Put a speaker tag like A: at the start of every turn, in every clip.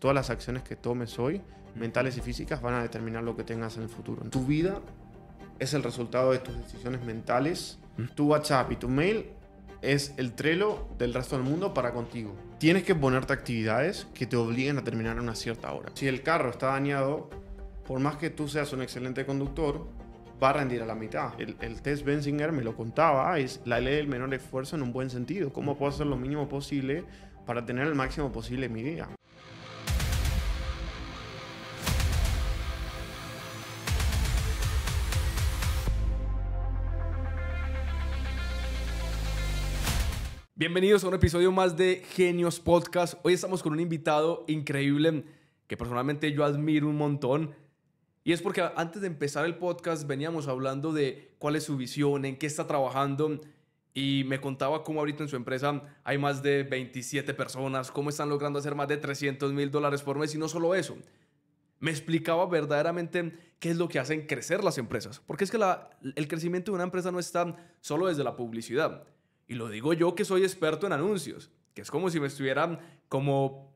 A: todas las acciones que tomes hoy, mentales y físicas, van a determinar lo que tengas en el futuro. Tu vida es el resultado de tus decisiones mentales. Tu WhatsApp y tu mail es el trelo del resto del mundo para contigo. Tienes que ponerte actividades que te obliguen a terminar a una cierta hora. Si el carro está dañado, por más que tú seas un excelente conductor, va a rendir a la mitad. El, test Benzinger me lo contaba, es la ley del menor esfuerzo en un buen sentido. ¿Cómo puedo hacer lo mínimo posible para tener el máximo posible en mi día?
B: Bienvenidos a un episodio más de Genios Podcast. Hoy estamos con un invitado increíble que personalmente yo admiro un montón. Y es porque antes de empezar el podcast veníamos hablando de cuál es su visión, en qué está trabajando y me contaba cómo ahorita en su empresa hay más de 27 personas, cómo están logrando hacer más de 300 mil dólares por mes y no solo eso. Me explicaba verdaderamente qué es lo que hacen crecer las empresas, porque es que el crecimiento de una empresa no está solo desde la publicidad y lo digo yo que soy experto en anuncios, que es como si me estuvieran como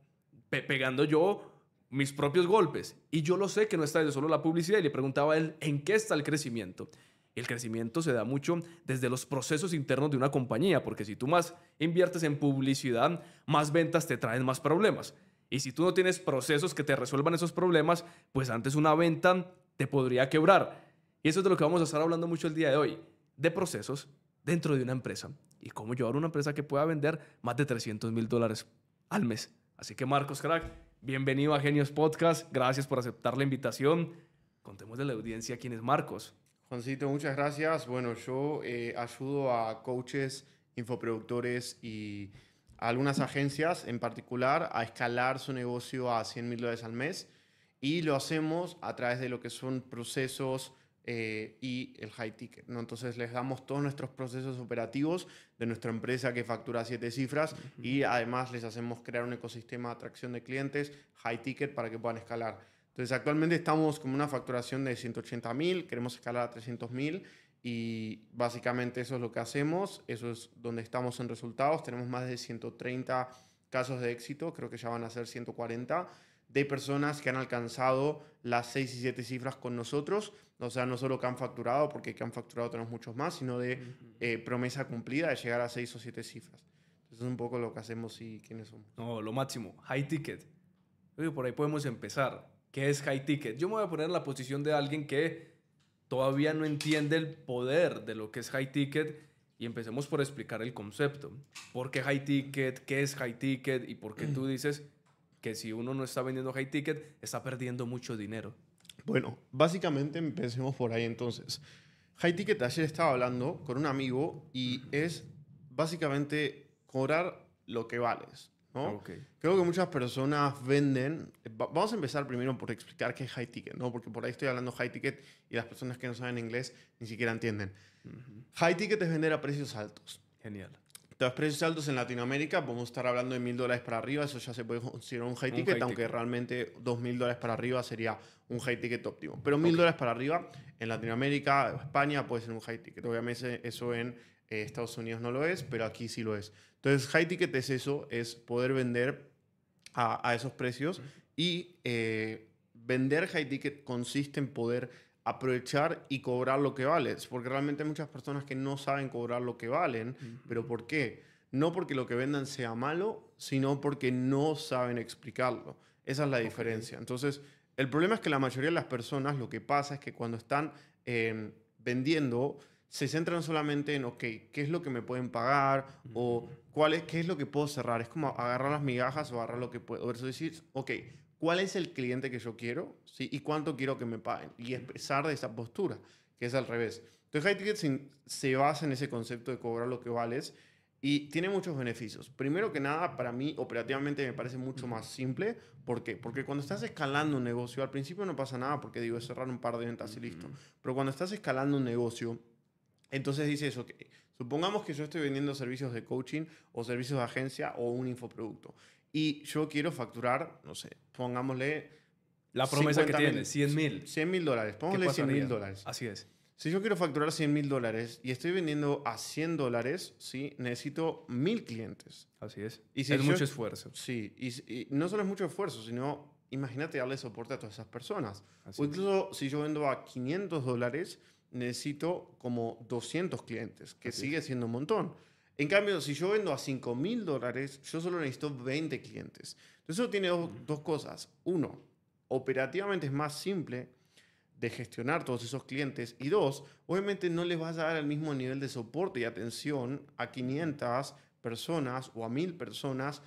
B: pegando yo mis propios golpes. Y yo lo sé que no está de solo la publicidad y le preguntaba él, ¿en qué está el crecimiento? El crecimiento se da mucho desde los procesos internos de una compañía, porque si tú más inviertes en publicidad, más ventas te traen más problemas. Y si tú no tienes procesos que te resuelvan esos problemas, pues antes una venta te podría quebrar. Y eso es de lo que vamos a estar hablando mucho el día de hoy, de procesos dentro de una empresa y cómo llevar una empresa que pueda vender más de 300 mil dólares al mes. Así que Marcos Crack, bienvenido a Genios Podcast. Gracias por aceptar la invitación. Contemos de la audiencia quién es Marcos.
A: Juancito, muchas gracias. Bueno, yo eh, ayudo a coaches, infoproductores y algunas agencias en particular a escalar su negocio a 100 mil dólares al mes. Y lo hacemos a través de lo que son procesos eh, y el high ticket. ¿no? Entonces les damos todos nuestros procesos operativos de nuestra empresa que factura siete cifras y además les hacemos crear un ecosistema de atracción de clientes high ticket para que puedan escalar. Entonces actualmente estamos con una facturación de 180 mil, queremos escalar a 300 mil y básicamente eso es lo que hacemos, eso es donde estamos en resultados, tenemos más de 130 casos de éxito, creo que ya van a ser 140 de personas que han alcanzado las 6 y 7 cifras con nosotros o sea, no solo que han facturado, porque que han facturado tenemos muchos más, sino de eh, promesa cumplida de llegar a seis o siete cifras. Entonces es un poco lo que hacemos y quiénes somos.
B: No, lo máximo, high ticket. por ahí podemos empezar. ¿Qué es high ticket? Yo me voy a poner en la posición de alguien que todavía no entiende el poder de lo que es high ticket y empecemos por explicar el concepto. ¿Por qué high ticket? ¿Qué es high ticket? ¿Y por qué tú dices que si uno no está vendiendo high ticket está perdiendo mucho
A: dinero? Bueno, básicamente empecemos por ahí entonces. High Ticket ayer estaba hablando con un amigo y es básicamente cobrar lo que vales. Ah, Creo que muchas personas venden. Vamos a empezar primero por explicar qué es high ticket, ¿no? porque por ahí estoy hablando high ticket y las personas que no saben inglés ni siquiera entienden. High ticket es vender a precios altos. Genial. Entonces, precios altos en Latinoamérica, podemos estar hablando de mil dólares para arriba, eso ya se puede considerar un high ticket, aunque realmente dos mil dólares para arriba sería un high ticket óptimo. Pero mil dólares para arriba en Latinoamérica, España, puede ser un high ticket. Obviamente eso en eh, Estados Unidos no lo es, pero aquí sí lo es. Entonces, high ticket es eso, es poder vender a, esos precios y eh, vender high ticket consiste en poder aprovechar y cobrar lo que vales, porque realmente hay muchas personas que no saben cobrar lo que valen, pero ¿por qué? No porque lo que vendan sea malo, sino porque no saben explicarlo. Esa es la diferencia. Entonces, el problema es que la mayoría de las personas lo que pasa es que cuando están em, vendiendo, se centran solamente en, ok, ¿qué es lo que me pueden pagar? O ¿cuál es, ¿qué es lo que puedo cerrar? Es como agarrar las migajas o agarrar lo que puedo. eso decir, ok, cuál es el cliente que yo quiero y cuánto quiero que me paguen. Y empezar de esa postura, que es al revés. Entonces, High Ticket se, basa en ese concepto de cobrar lo que vales y tiene muchos beneficios. Primero que nada, para mí operativamente me parece mucho más simple. ¿Por qué? Porque cuando estás escalando un negocio, al principio no pasa nada porque digo, es cerrar un par de ventas y listo. Pero cuando estás escalando un negocio, entonces dices, ok, supongamos que yo estoy vendiendo servicios de coaching o servicios de agencia o un infoproducto y yo quiero facturar, no sé, pongámosle... La promesa que tiene, 100 mil. 100 mil dólares, pongámosle 100 mil dólares. Así es. Si yo quiero facturar 100 mil dólares y estoy vendiendo a 100 dólares, ¿sí? necesito mil clientes. Así es. Y si es mucho esfuerzo. Sí, y, no solo es mucho esfuerzo, sino imagínate darle soporte a todas esas personas. o incluso si yo vendo a 500 dólares, necesito como 200 clientes, que sigue siendo un montón. En cambio, si yo vendo a 5.000 mil dólares, yo solo necesito 20 clientes. Entonces eso tiene dos, cosas. Uno, operativamente es más simple de gestionar todos esos clientes. Y dos, obviamente no les vas a dar el mismo nivel de soporte y atención a 500 personas o a 1000 personas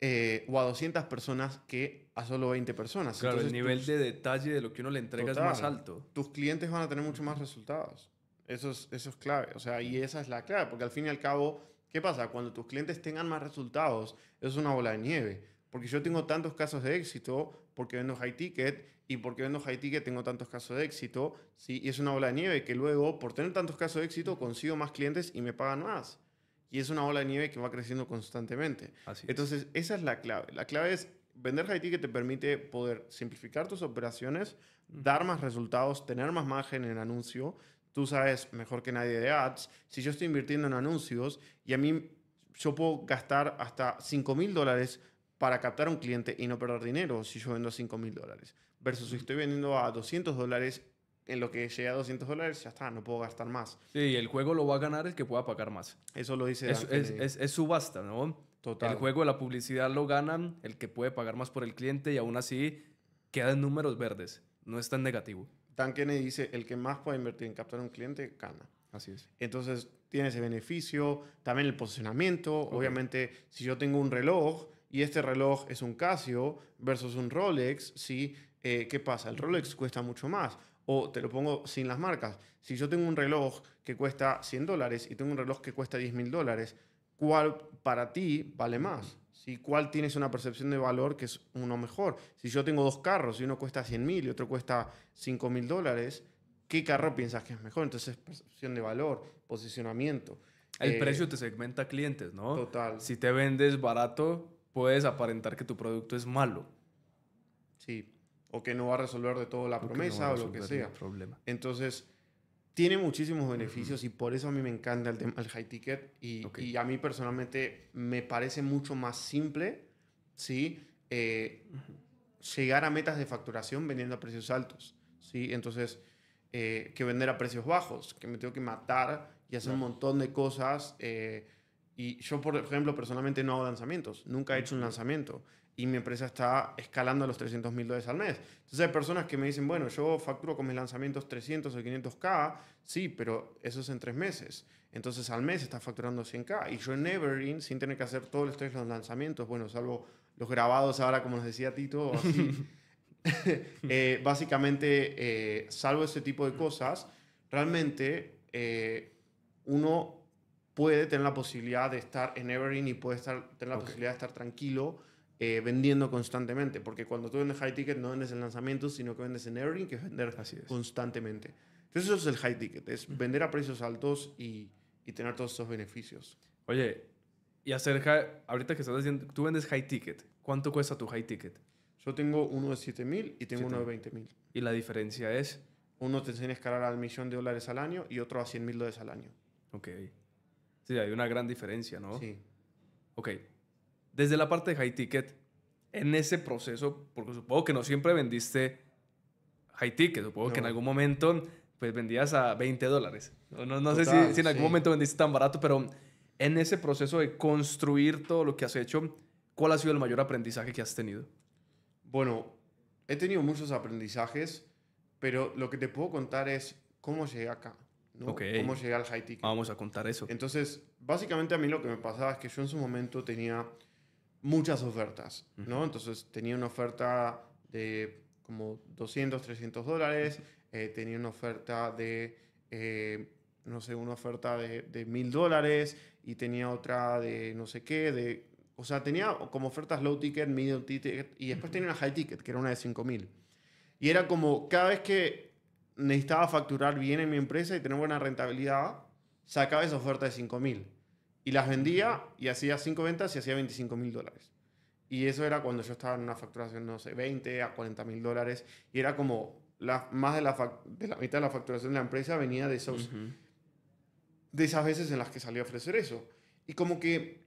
A: eh, o a 200 personas que a solo 20 personas. Claro, el nivel
B: de detalle de lo que uno le entrega es más alto.
A: Tus clientes van a tener mucho más resultados. Eso es, clave, o sea, y esa es la clave, porque al fin y al cabo, ¿qué pasa? Cuando tus clientes tengan más resultados, eso es una bola de nieve, porque yo tengo tantos casos de éxito porque vendo high ticket y porque vendo high ticket tengo tantos casos de éxito, ¿sí? y es una bola de nieve que luego, por tener tantos casos de éxito, consigo más clientes y me pagan más. Y es una bola de nieve que va creciendo constantemente. Así Entonces, esa es la clave. La clave es vender high ticket te permite poder simplificar tus operaciones, dar más resultados, tener más margen en el anuncio, tú sabes mejor que nadie de ads, si yo estoy invirtiendo en anuncios y a mí yo puedo gastar hasta 5.000 mil dólares para captar a un cliente y no perder dinero si yo vendo a mil dólares, versus si estoy vendiendo a 200 dólares. En lo que llega a 200 dólares, ya está, no puedo gastar más. Sí, el juego lo va a ganar el que pueda pagar más. Eso lo dice. Es,
B: es, subasta, ¿no? Total. El juego de la publicidad lo ganan el que puede pagar más por el cliente y aún así queda en números verdes. No es tan negativo.
A: Dan Kennedy dice, el que más puede invertir en captar un cliente, gana. Así es. Entonces, tiene ese beneficio, también el posicionamiento. Obviamente, si yo tengo un reloj y este reloj es un Casio versus un Rolex, ¿sí? Eh, ¿qué pasa? El Rolex cuesta mucho más. O te lo pongo sin las marcas. Si yo tengo un reloj que cuesta 100 dólares y tengo un reloj que cuesta 10 mil dólares, ¿cuál para ti vale más? Si ¿Cuál tienes una percepción de valor que es uno mejor? Si yo tengo dos carros y uno cuesta 100 mil y otro cuesta 5 mil dólares, ¿qué carro piensas que es mejor? Entonces, percepción de valor, posicionamiento. El eh, precio
B: te segmenta clientes, ¿no? Total. Si te vendes barato, puedes aparentar que tu producto es malo.
A: Sí, o que no va a resolver de todo la promesa o lo que sea. Problema. Entonces, tiene muchísimos beneficios y por eso a mí me encanta el, high ticket y, a mí personalmente me parece mucho más simple, ¿sí? Eh, llegar a metas de facturación vendiendo a precios altos, ¿sí? Entonces, eh, que vender a precios bajos, que me tengo que matar y hacer un montón de cosas. Eh, y yo, por ejemplo, personalmente no hago lanzamientos, nunca he hecho un lanzamiento y mi empresa está escalando a los 300 mil dólares al mes. Entonces hay personas que me dicen, bueno, yo facturo con mis lanzamientos 300 o 500k, sí, pero eso es en tres meses. Entonces al mes está facturando 100k y yo en Evergreen, sin tener que hacer todos los tres los lanzamientos, bueno, salvo los grabados ahora, como les decía Tito, eh, básicamente, eh, salvo ese tipo de cosas, realmente eh, uno puede tener la posibilidad de estar en Evergreen y puede estar, tener la posibilidad de estar tranquilo eh, vendiendo constantemente, porque cuando tú vendes high ticket no vendes en lanzamiento sino que vendes en evergreen, que es vender constantemente. Entonces eso es el high ticket, es vender a precios altos y, y tener todos esos beneficios. Oye,
B: y acerca, ahorita que estás diciendo, tú vendes high ticket, ¿cuánto cuesta tu high ticket?
A: Yo tengo uno de mil y tengo uno de mil ¿Y la diferencia es? Uno te enseña a escalar al millón de dólares al año y otro a mil dólares al año. Ok. Sí, hay una gran diferencia,
B: ¿no? Sí. Ok, desde la parte de high ticket, en ese proceso, porque supongo que no siempre vendiste high ticket, supongo que en algún momento pues vendías a 20 dólares. No, sé si, en algún momento vendiste tan barato, pero en ese proceso de construir todo lo que has hecho, ¿cuál ha sido el mayor aprendizaje que has tenido?
A: Bueno, he tenido muchos aprendizajes, pero lo que te puedo contar es cómo llegué acá. ¿no? ¿Cómo llegué al high ticket? Vamos a contar eso. Entonces, básicamente a mí lo que me pasaba es que yo en su momento tenía muchas ofertas, ¿no? Entonces tenía una oferta de como 200, 300 dólares, eh, tenía una oferta de, eh, no sé, una oferta de, mil 1000 dólares y tenía otra de no sé qué, de, o sea, tenía como ofertas low ticket, medium ticket y después tenía una high ticket, que era una de 5000. Y era como cada vez que necesitaba facturar bien en mi empresa y tener buena rentabilidad, sacaba esa oferta de 5000 y las vendía y hacía 5 ventas y hacía 25 mil dólares. Y eso era cuando yo estaba en una facturación, no sé, 20 a 40 mil dólares. Y era como la, más de la, la, mitad de la facturación de la empresa venía de, esos, de esas veces en las que salía a ofrecer eso. Y como que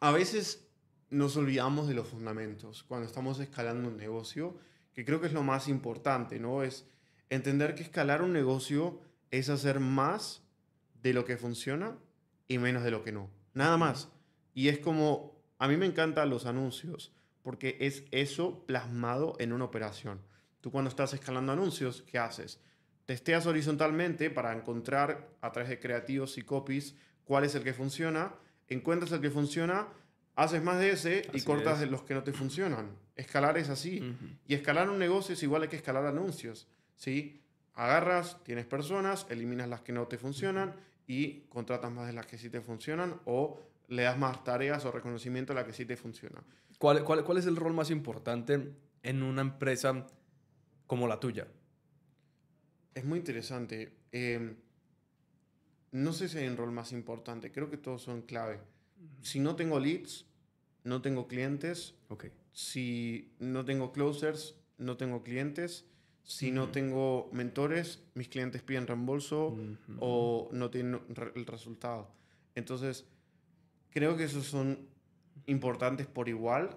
A: a veces nos olvidamos de los fundamentos cuando estamos escalando un negocio, que creo que es lo más importante, ¿no? Es entender que escalar un negocio es hacer más de lo que funciona y menos de lo que no. Nada más. Y es como, a mí me encantan los anuncios, porque es eso plasmado en una operación. Tú cuando estás escalando anuncios, ¿qué haces? Testeas horizontalmente para encontrar a través de creativos y copies cuál es el que funciona, encuentras el que funciona, haces más de ese y cortas los que no te funcionan. Escalar es así. Y escalar un negocio es igual que escalar anuncios. ¿sí? Agarras, tienes personas, eliminas las que no te funcionan, y contratas más de las que sí te funcionan o le das más tareas o reconocimiento a las que sí te funcionan. ¿Cuál, cuál, cuál es el rol más importante en una empresa como la tuya? Es muy interesante. Em, no sé si hay un rol más importante. Creo que todos son clave. Si no tengo leads, no tengo clientes. Si no tengo closers, no tengo clientes. Si no tengo mentores, mis clientes piden reembolso o no tienen el resultado. Entonces, creo que esos son importantes por igual.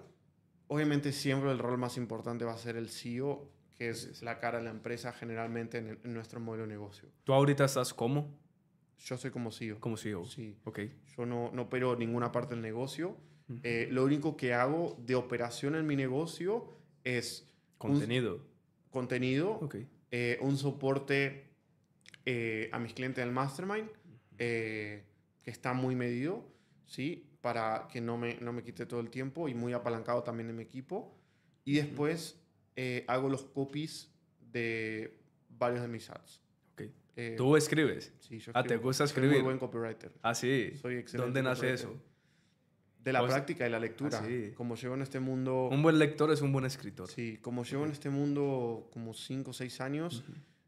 A: Obviamente siempre el rol más importante va a ser el CEO, que es la cara de la empresa generalmente en, nuestro modelo de negocio. ¿Tú ahorita estás como? Yo soy como CEO. Como CEO. Sí. Ok. Yo no, no opero ninguna parte del negocio. Eh, lo único que hago de operación en mi negocio es... Contenido contenido, eh, un soporte eh, a mis clientes del mastermind, eh, que está muy medido, ¿sí? Para que no me, no me quite todo el tiempo y muy apalancado también en mi equipo. Y después hago los copies de varios de mis ads. ¿Tú escribes? Sí, yo Ah, ¿te gusta escribir? Soy muy buen copywriter. Ah, sí. Soy excelente. ¿Dónde nace eso? De la pues, práctica y la lectura. Como llevo en este mundo... Un buen lector es un buen escritor. Sí, como llevo en este mundo como 5 o 6 años,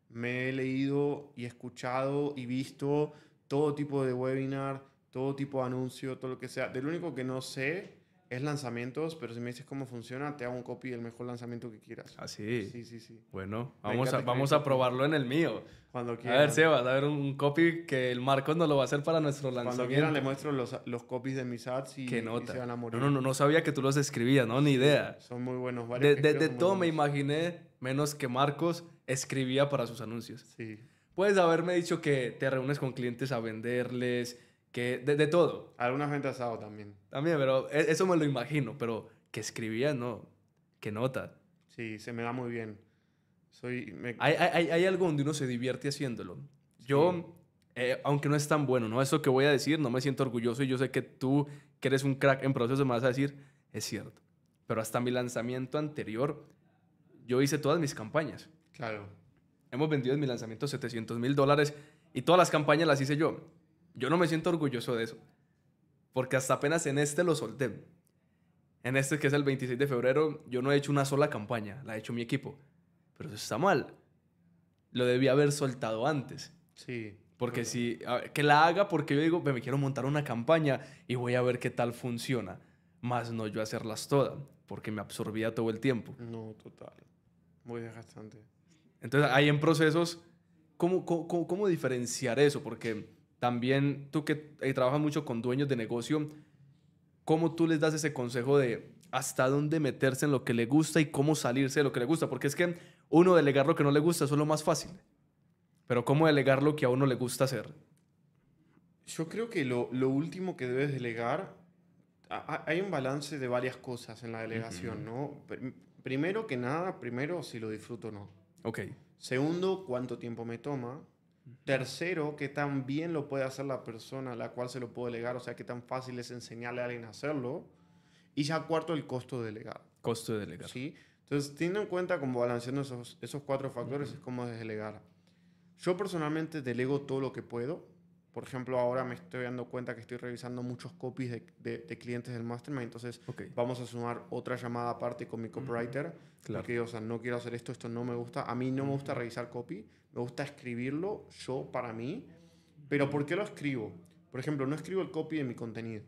A: me he leído y escuchado y visto todo tipo de webinar, todo tipo de anuncio, todo lo que sea. Del único que no sé es lanzamientos, pero si me dices cómo funciona, te hago un copy del mejor lanzamiento que quieras. Ah, sí.
B: Sí, sí, sí. Bueno, vamos, a, vamos a probarlo en el mío. Cuando quieras. A ver, Sebas, a ver un copy que el Marcos nos lo va a hacer para nuestro lanzamiento. Cuando quieran le muestro
A: los, copies de mis ads y, nota? se van a morir. No, no, no, sabía que tú los escribías, ¿no? Ni idea. Son muy buenos. Varios de, de todo me
B: imaginé, menos que Marcos escribía para sus anuncios. Sí. Puedes haberme dicho que te reúnes con clientes a venderles, que de, todo. Alguna gente
A: asado también.
B: También, pero e, eso me lo imagino, pero que escribía, no, que nota. Sí, se me da muy bien. Soy, hay, algo donde uno se divierte haciéndolo. Yo, eh, aunque no es tan bueno, ¿no? Eso que voy a decir, no me siento orgulloso y yo sé que tú, que eres un crack en proceso, me vas a decir, es cierto. Pero hasta mi lanzamiento anterior, yo hice todas mis campañas. Claro. Hemos vendido en mi lanzamiento 700 mil dólares y todas las campañas las hice yo. Yo no me siento orgulloso de eso. Porque hasta apenas en este lo solté. En este que es el 26 de febrero, yo no he hecho una sola campaña, la ha hecho mi equipo. Pero eso está mal. Lo debía haber soltado antes. Sí. Porque si, que la haga porque yo digo, me quiero montar una campaña y voy a ver qué tal funciona. Más no yo hacerlas todas, porque me absorbía todo el tiempo.
A: No, total. Muy desgastante.
B: Entonces, ahí en procesos, ¿cómo, cómo, cómo diferenciar eso? Porque también tú que eh, trabajas mucho con dueños de negocio, ¿cómo tú les das ese consejo de hasta dónde meterse en lo que le gusta y cómo salirse de lo que le gusta? Porque es que uno delegar lo que no le gusta, es lo más fácil. Pero ¿cómo
A: delegar lo que a uno le gusta hacer? Yo creo que lo, último que debes delegar, hay un balance de varias cosas en la delegación, ¿no? Primero que nada, primero si lo disfruto o no. Ok. Segundo, cuánto tiempo me toma. Tercero, que tan bien lo puede hacer la persona a la cual se lo puede delegar, o sea, que tan fácil es enseñarle a alguien a hacerlo. Y ya cuarto, el costo de delegar. Costo de delegar. Sí. Entonces, teniendo en cuenta como balanceando esos, cuatro factores, es como delegar. Yo personalmente delego todo lo que puedo. Por ejemplo, ahora me estoy dando cuenta que estoy revisando muchos copies de, clientes del mastermind. Entonces, vamos a sumar otra llamada aparte con mi copywriter. claro. Porque, o sea, no quiero hacer esto, esto no me gusta. A mí no me gusta revisar copy me gusta escribirlo yo para mí, pero ¿por qué lo escribo? Por ejemplo, no escribo el copy de mi contenido.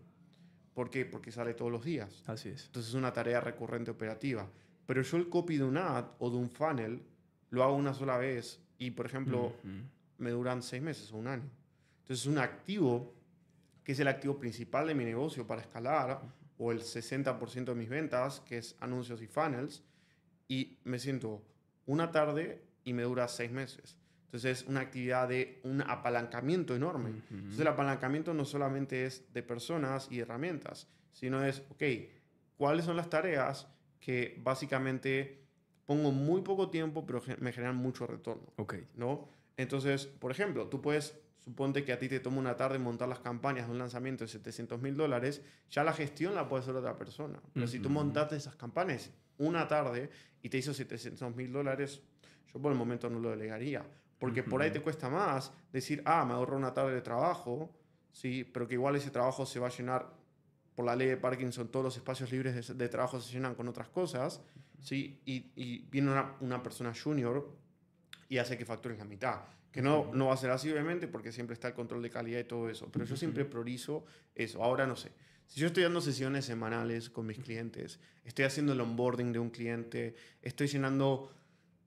A: ¿Por qué? Porque sale todos los días. Así es. Entonces es una tarea recurrente operativa. Pero yo el copy de un ad o de un funnel lo hago una sola vez y, por ejemplo, me duran seis meses o un año. Entonces es un activo que es el activo principal de mi negocio para escalar o el 60% de mis ventas, que es anuncios y funnels. Y me siento una tarde y me dura seis meses. Entonces es una actividad de un apalancamiento enorme. Entonces el apalancamiento no solamente es de personas y herramientas, sino es, ok, ¿cuáles son las tareas que básicamente pongo muy poco tiempo, pero me generan mucho retorno? Ok. ¿No? Entonces, por ejemplo, tú puedes, suponte que a ti te toma una tarde montar las campañas de un lanzamiento de 700 mil dólares, ya la gestión la puede hacer otra persona. Pero si tú montaste esas campañas una tarde y te hizo 700 mil dólares, yo por el momento no lo delegaría. Porque por ahí te cuesta más decir, ah, me ahorro una tarde de trabajo, ¿sí? pero que igual ese trabajo se va a llenar por la ley de Parkinson, todos los espacios libres de, trabajo se llenan con otras cosas, ¿sí? y, viene una, una, persona junior y hace que factures la mitad. Que no, no va a ser así, obviamente, porque siempre está el control de calidad y todo eso. Pero yo siempre priorizo eso. Ahora no sé. Si yo estoy dando sesiones semanales con mis clientes, estoy haciendo el onboarding de un cliente, estoy llenando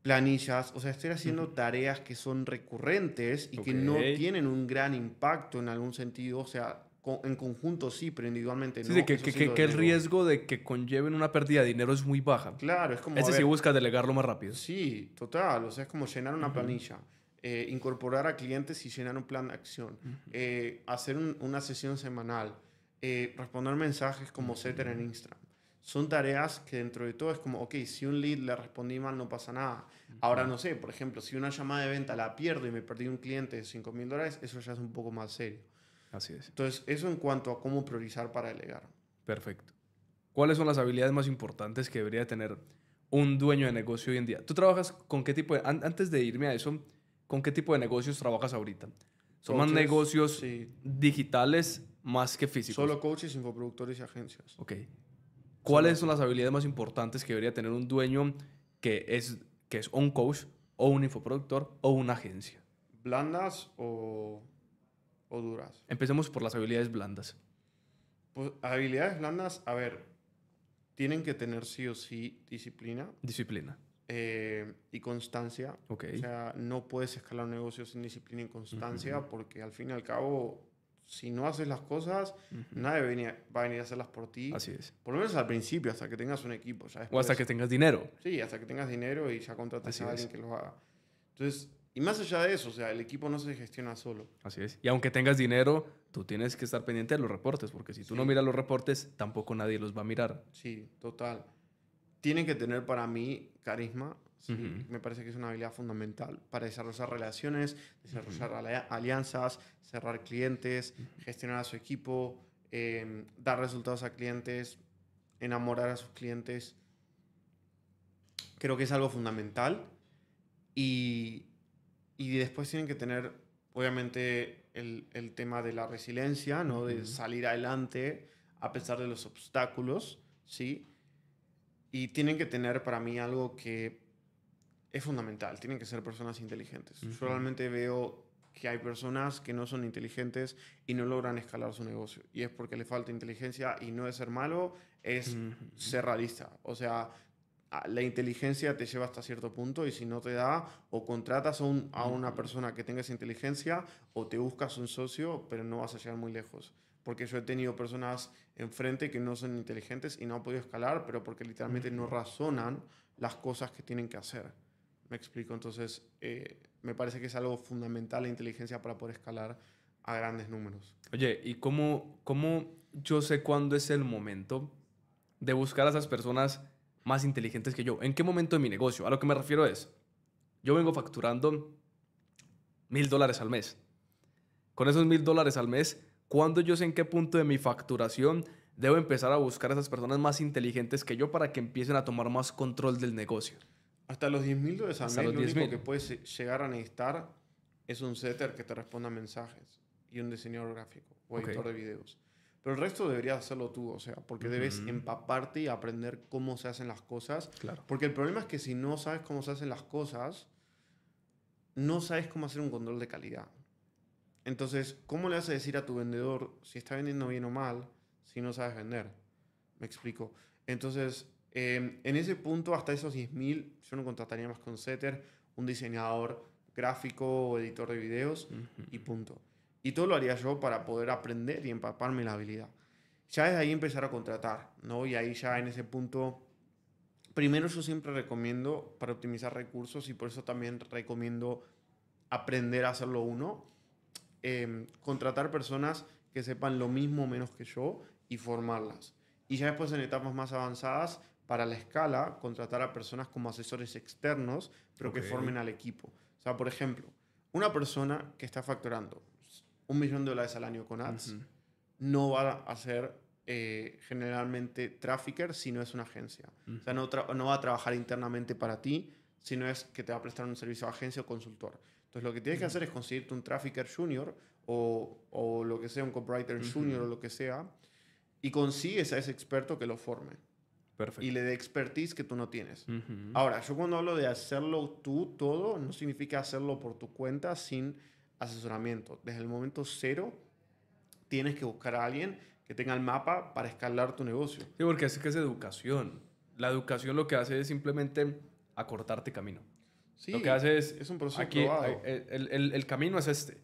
A: planillas, o sea, estoy haciendo tareas que son recurrentes y que no tienen un gran impacto en algún sentido, o sea, en conjunto sí, pero individualmente no. Sí, que, el
B: riesgo de que conlleven una pérdida de dinero es muy baja. Claro, es como... Ese sí busca delegarlo más rápido. Sí,
A: total, o sea, es como llenar una planilla, eh, incorporar a clientes y llenar un plan de acción, eh, hacer una sesión semanal, eh, responder mensajes como etcétera en Instagram son tareas que dentro de todo es como, ok, si un lead le respondí mal no pasa nada. Ahora no sé, por ejemplo, si una llamada de venta la pierdo y me perdí un cliente de 5 mil dólares, eso ya es un poco más serio. Así es. Entonces, eso en cuanto a cómo priorizar para delegar.
B: Perfecto. ¿Cuáles son las habilidades más importantes que debería tener un dueño de negocio hoy en día? ¿Tú trabajas con qué tipo de... antes de irme a eso, ¿con qué tipo de negocios trabajas ahorita? ¿Son más negocios digitales más que físicos? Solo
A: coaches, infoproductores y agencias.
B: Ok. ¿Cuáles son las habilidades más importantes que debería tener un dueño que es, que es un coach o un infoproductor o una agencia?
A: ¿Blandas o, duras?
B: Empecemos por las habilidades blandas.
A: Pues habilidades blandas, a ver, tienen que tener sí o sí disciplina. Disciplina. Eh, y constancia. Okay. O sea, no puedes escalar un negocio sin disciplina y constancia porque al fin y al cabo si no haces las cosas, nadie va a, venir, a, hacerlas por ti. Así es. Por lo menos al principio, hasta que tengas un equipo. o hasta que tengas dinero. Sí, hasta que tengas dinero y ya contrates a alguien que lo haga. Entonces, y más allá de eso, o sea, el equipo no se gestiona solo.
B: Así es. Y aunque tengas dinero, tú tienes que estar pendiente de los reportes, porque si tú no miras los reportes, tampoco nadie los va a mirar.
A: Sí, total. Tienen que tener para mí carisma me parece que es una habilidad fundamental para desarrollar relaciones, desarrollar alianzas, cerrar clientes, gestionar a su equipo, em, dar resultados a clientes, enamorar a sus clientes. Creo que es algo fundamental y, después tienen que tener, obviamente, el, tema de la resiliencia, ¿no? de salir adelante a pesar de los obstáculos, ¿sí? Y tienen que tener para mí algo que es fundamental. Tienen que ser personas inteligentes. Yo realmente veo que hay personas que no son inteligentes y no logran escalar su negocio. Y es porque le falta inteligencia y no es ser malo, es ser realista. O sea, la inteligencia te lleva hasta cierto punto y si no te da, o contratas a, a, una persona que tenga esa inteligencia o te buscas un socio, pero no vas a llegar muy lejos. Porque yo he tenido personas enfrente que no son inteligentes y no han podido escalar, pero porque literalmente no razonan las cosas que tienen que hacer. Me explico, entonces eh, me parece que es algo fundamental la inteligencia para poder escalar a grandes números.
B: Oye, ¿y cómo, cómo yo sé cuándo es el momento de buscar a esas personas más inteligentes que yo? ¿En qué momento de mi negocio? A lo que me refiero es, yo vengo facturando mil dólares al mes. Con esos mil dólares al mes, ¿cuándo yo sé en qué punto de mi facturación debo empezar a buscar a esas personas más inteligentes que yo para que empiecen a tomar más control del negocio?
A: Hasta los 10.000 dólares al mes, lo único que puedes llegar a necesitar es un setter que te responda mensajes y un diseñador gráfico o editor de videos. Pero el resto deberías hacerlo tú, o sea, porque debes mm. empaparte y aprender cómo se hacen las cosas. Claro. Porque el problema es que si no sabes cómo se hacen las cosas, no sabes cómo hacer un control de calidad. Entonces, ¿cómo le haces decir a tu vendedor si está vendiendo bien o mal si no sabes vender? Me explico. Entonces, Em, en ese punto, hasta esos 10.000, yo no contrataría más con setter, un diseñador gráfico o editor de videos y punto. Y todo lo haría yo para poder aprender y empaparme la habilidad. Ya desde ahí empezar a contratar, ¿no? Y ahí ya en ese punto, primero yo siempre recomiendo para optimizar recursos y por eso también recomiendo aprender a hacerlo uno, em, contratar personas que sepan lo mismo o menos que yo y formarlas. Y ya después en etapas más avanzadas para la escala contratar a personas como asesores externos, pero que formen al equipo. O sea, por ejemplo, una persona que está facturando un millón de dólares al año con ads no va a ser eh, generalmente trafficker si no es una agencia. O sea, no, va a trabajar internamente para ti, si no es que te va a prestar un servicio de agencia o consultor. Entonces, lo que tienes que hacer es conseguirte un trafficker junior o, o lo que sea, un copywriter junior o lo que sea, y consigues a ese experto que lo forme. Y le dé expertise que tú no tienes. Ahora, yo cuando hablo de hacerlo tú todo, no significa hacerlo por tu cuenta sin asesoramiento. Desde el momento cero, tienes que buscar a alguien que tenga el mapa para escalar tu negocio.
B: Sí, porque así que es educación. La educación lo que hace es simplemente acortarte camino. lo que hace es... Es un proceso aquí, eh, eh, el, el camino es este.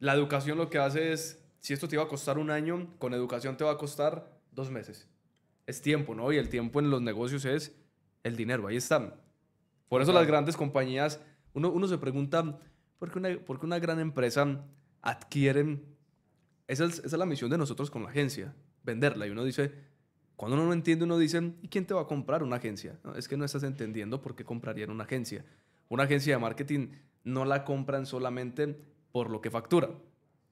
B: La educación lo que hace es, si esto te iba a costar un año, con educación te va a costar dos meses es tiempo, ¿no? Y el tiempo en los negocios es el dinero, ahí están. Por eso las grandes compañías, uno, uno se pregunta, ¿por qué, una, gran empresa adquieren? Esa es, la misión de nosotros con la agencia, venderla. Y uno dice, cuando uno no entiende, uno dice, ¿y quién te va a comprar una agencia? es que no estás entendiendo por qué comprarían una agencia. Una agencia de marketing no la compran solamente por lo que factura,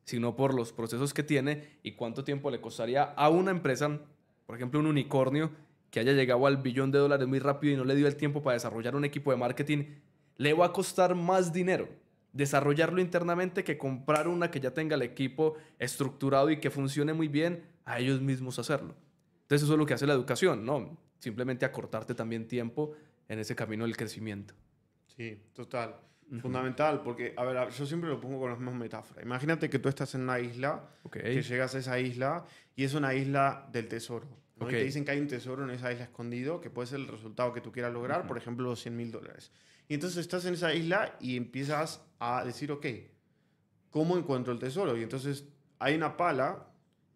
B: sino por los procesos que tiene y cuánto tiempo le costaría a una empresa por ejemplo, un unicornio que haya llegado al billón de dólares muy rápido y no le dio el tiempo para desarrollar un equipo de marketing, le va a costar más dinero desarrollarlo internamente que comprar una que ya tenga el equipo estructurado y que funcione muy bien a ellos mismos hacerlo. Entonces eso es lo que hace la educación, ¿no? Simplemente acortarte también tiempo
A: en ese camino del crecimiento. Sí, total. Fundamental, porque, a ver, yo siempre lo pongo con las mismas metáforas. Imagínate que tú estás en una isla, que llegas a esa isla y es una isla del tesoro. ¿no? te dicen que hay un tesoro en esa isla escondido que puede ser el resultado que tú quieras lograr, por ejemplo, 100 mil dólares. Y entonces estás en esa isla y empiezas a decir, ok, ¿cómo encuentro el tesoro? Y entonces hay una pala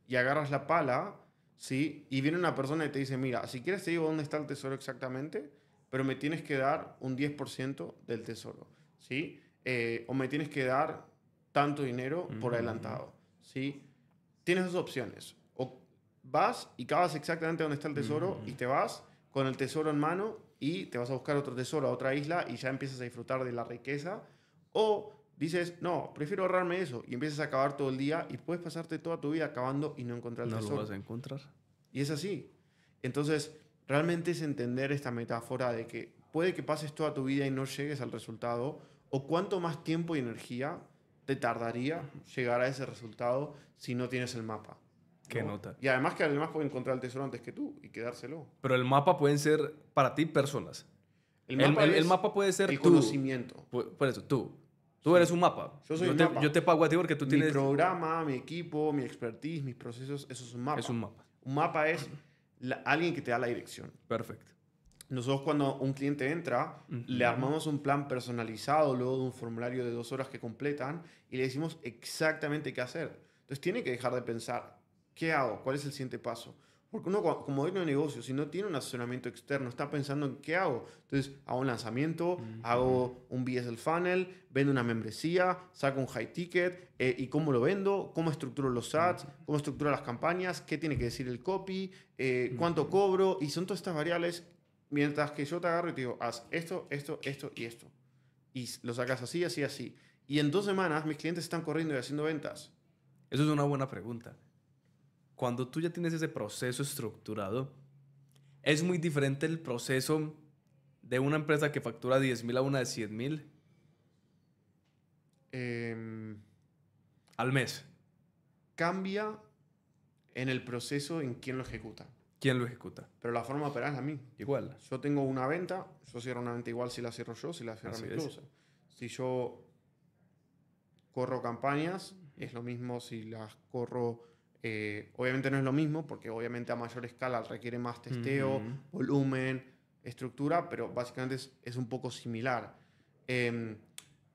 A: y agarras la pala, ¿sí? Y viene una persona y te dice, mira, si quieres te digo dónde está el tesoro exactamente, pero me tienes que dar un 10% del tesoro, ¿sí? Eh, o me tienes que dar tanto dinero por mm. adelantado, ¿sí? Tienes dos opciones vas y cavas exactamente donde está el tesoro y te vas con el tesoro en mano y te vas a buscar otro tesoro a otra isla y ya empiezas a disfrutar de la riqueza. O dices, no, prefiero ahorrarme eso y empiezas a acabar todo el día y puedes pasarte toda tu vida acabando y no encontrar el tesoro. No lo vas a encontrar. Y es así. Entonces, realmente es entender esta metáfora de que puede que pases toda tu vida y no llegues al resultado, o cuánto más tiempo y energía te tardaría llegar a ese resultado si no tienes el mapa. Qué nota. Y además que además puede encontrar el tesoro antes que tú y quedárselo.
B: Pero el mapa pueden ser para ti personas. El mapa, puede ser el conocimiento. Por, eso, tú. Tú eres un mapa. Yo soy un te, mapa. Yo te pago a ti porque tú tienes... Mi programa,
A: mi equipo, mi expertise, mis procesos, eso es un mapa. Es un mapa. Un mapa es alguien que te da la dirección. Perfecto. Nosotros cuando un cliente entra, le armamos un plan personalizado luego de un formulario de dos horas que completan y le decimos exactamente qué hacer. Entonces tiene que dejar de pensar, ¿Qué hago? ¿Cuál es el siguiente paso? Porque uno como dueño de negocio, si no tiene un asesoramiento externo, está pensando en qué hago. Entonces, hago un lanzamiento, hago un BSL funnel, vendo una membresía, saco un high ticket, eh, ¿y cómo lo vendo? ¿Cómo estructuro los ads? ¿Cómo estructuro las campañas? ¿Qué tiene que decir el copy? Eh, ¿Cuánto cobro? Y son todas estas variables. Mientras que yo te agarro y te digo, haz esto, esto, esto y esto. Y lo sacas así, así, así. Y en dos semanas mis clientes están corriendo y haciendo ventas. Eso es una buena pregunta cuando tú ya
B: tienes ese proceso estructurado, es muy diferente el proceso de una empresa que factura 10 mil a una de 100 mil em,
A: al mes. Cambia en el proceso en quién lo ejecuta. ¿Quién lo ejecuta? Pero la forma de operar es la misma. Igual. Yo tengo una venta, yo cierro una venta igual si la cierro yo, si la cierro mi Si yo corro campañas, es lo mismo si las corro eh, obviamente no es lo mismo, porque obviamente a mayor escala requiere más testeo, volumen, estructura, pero básicamente es, un poco similar. Em,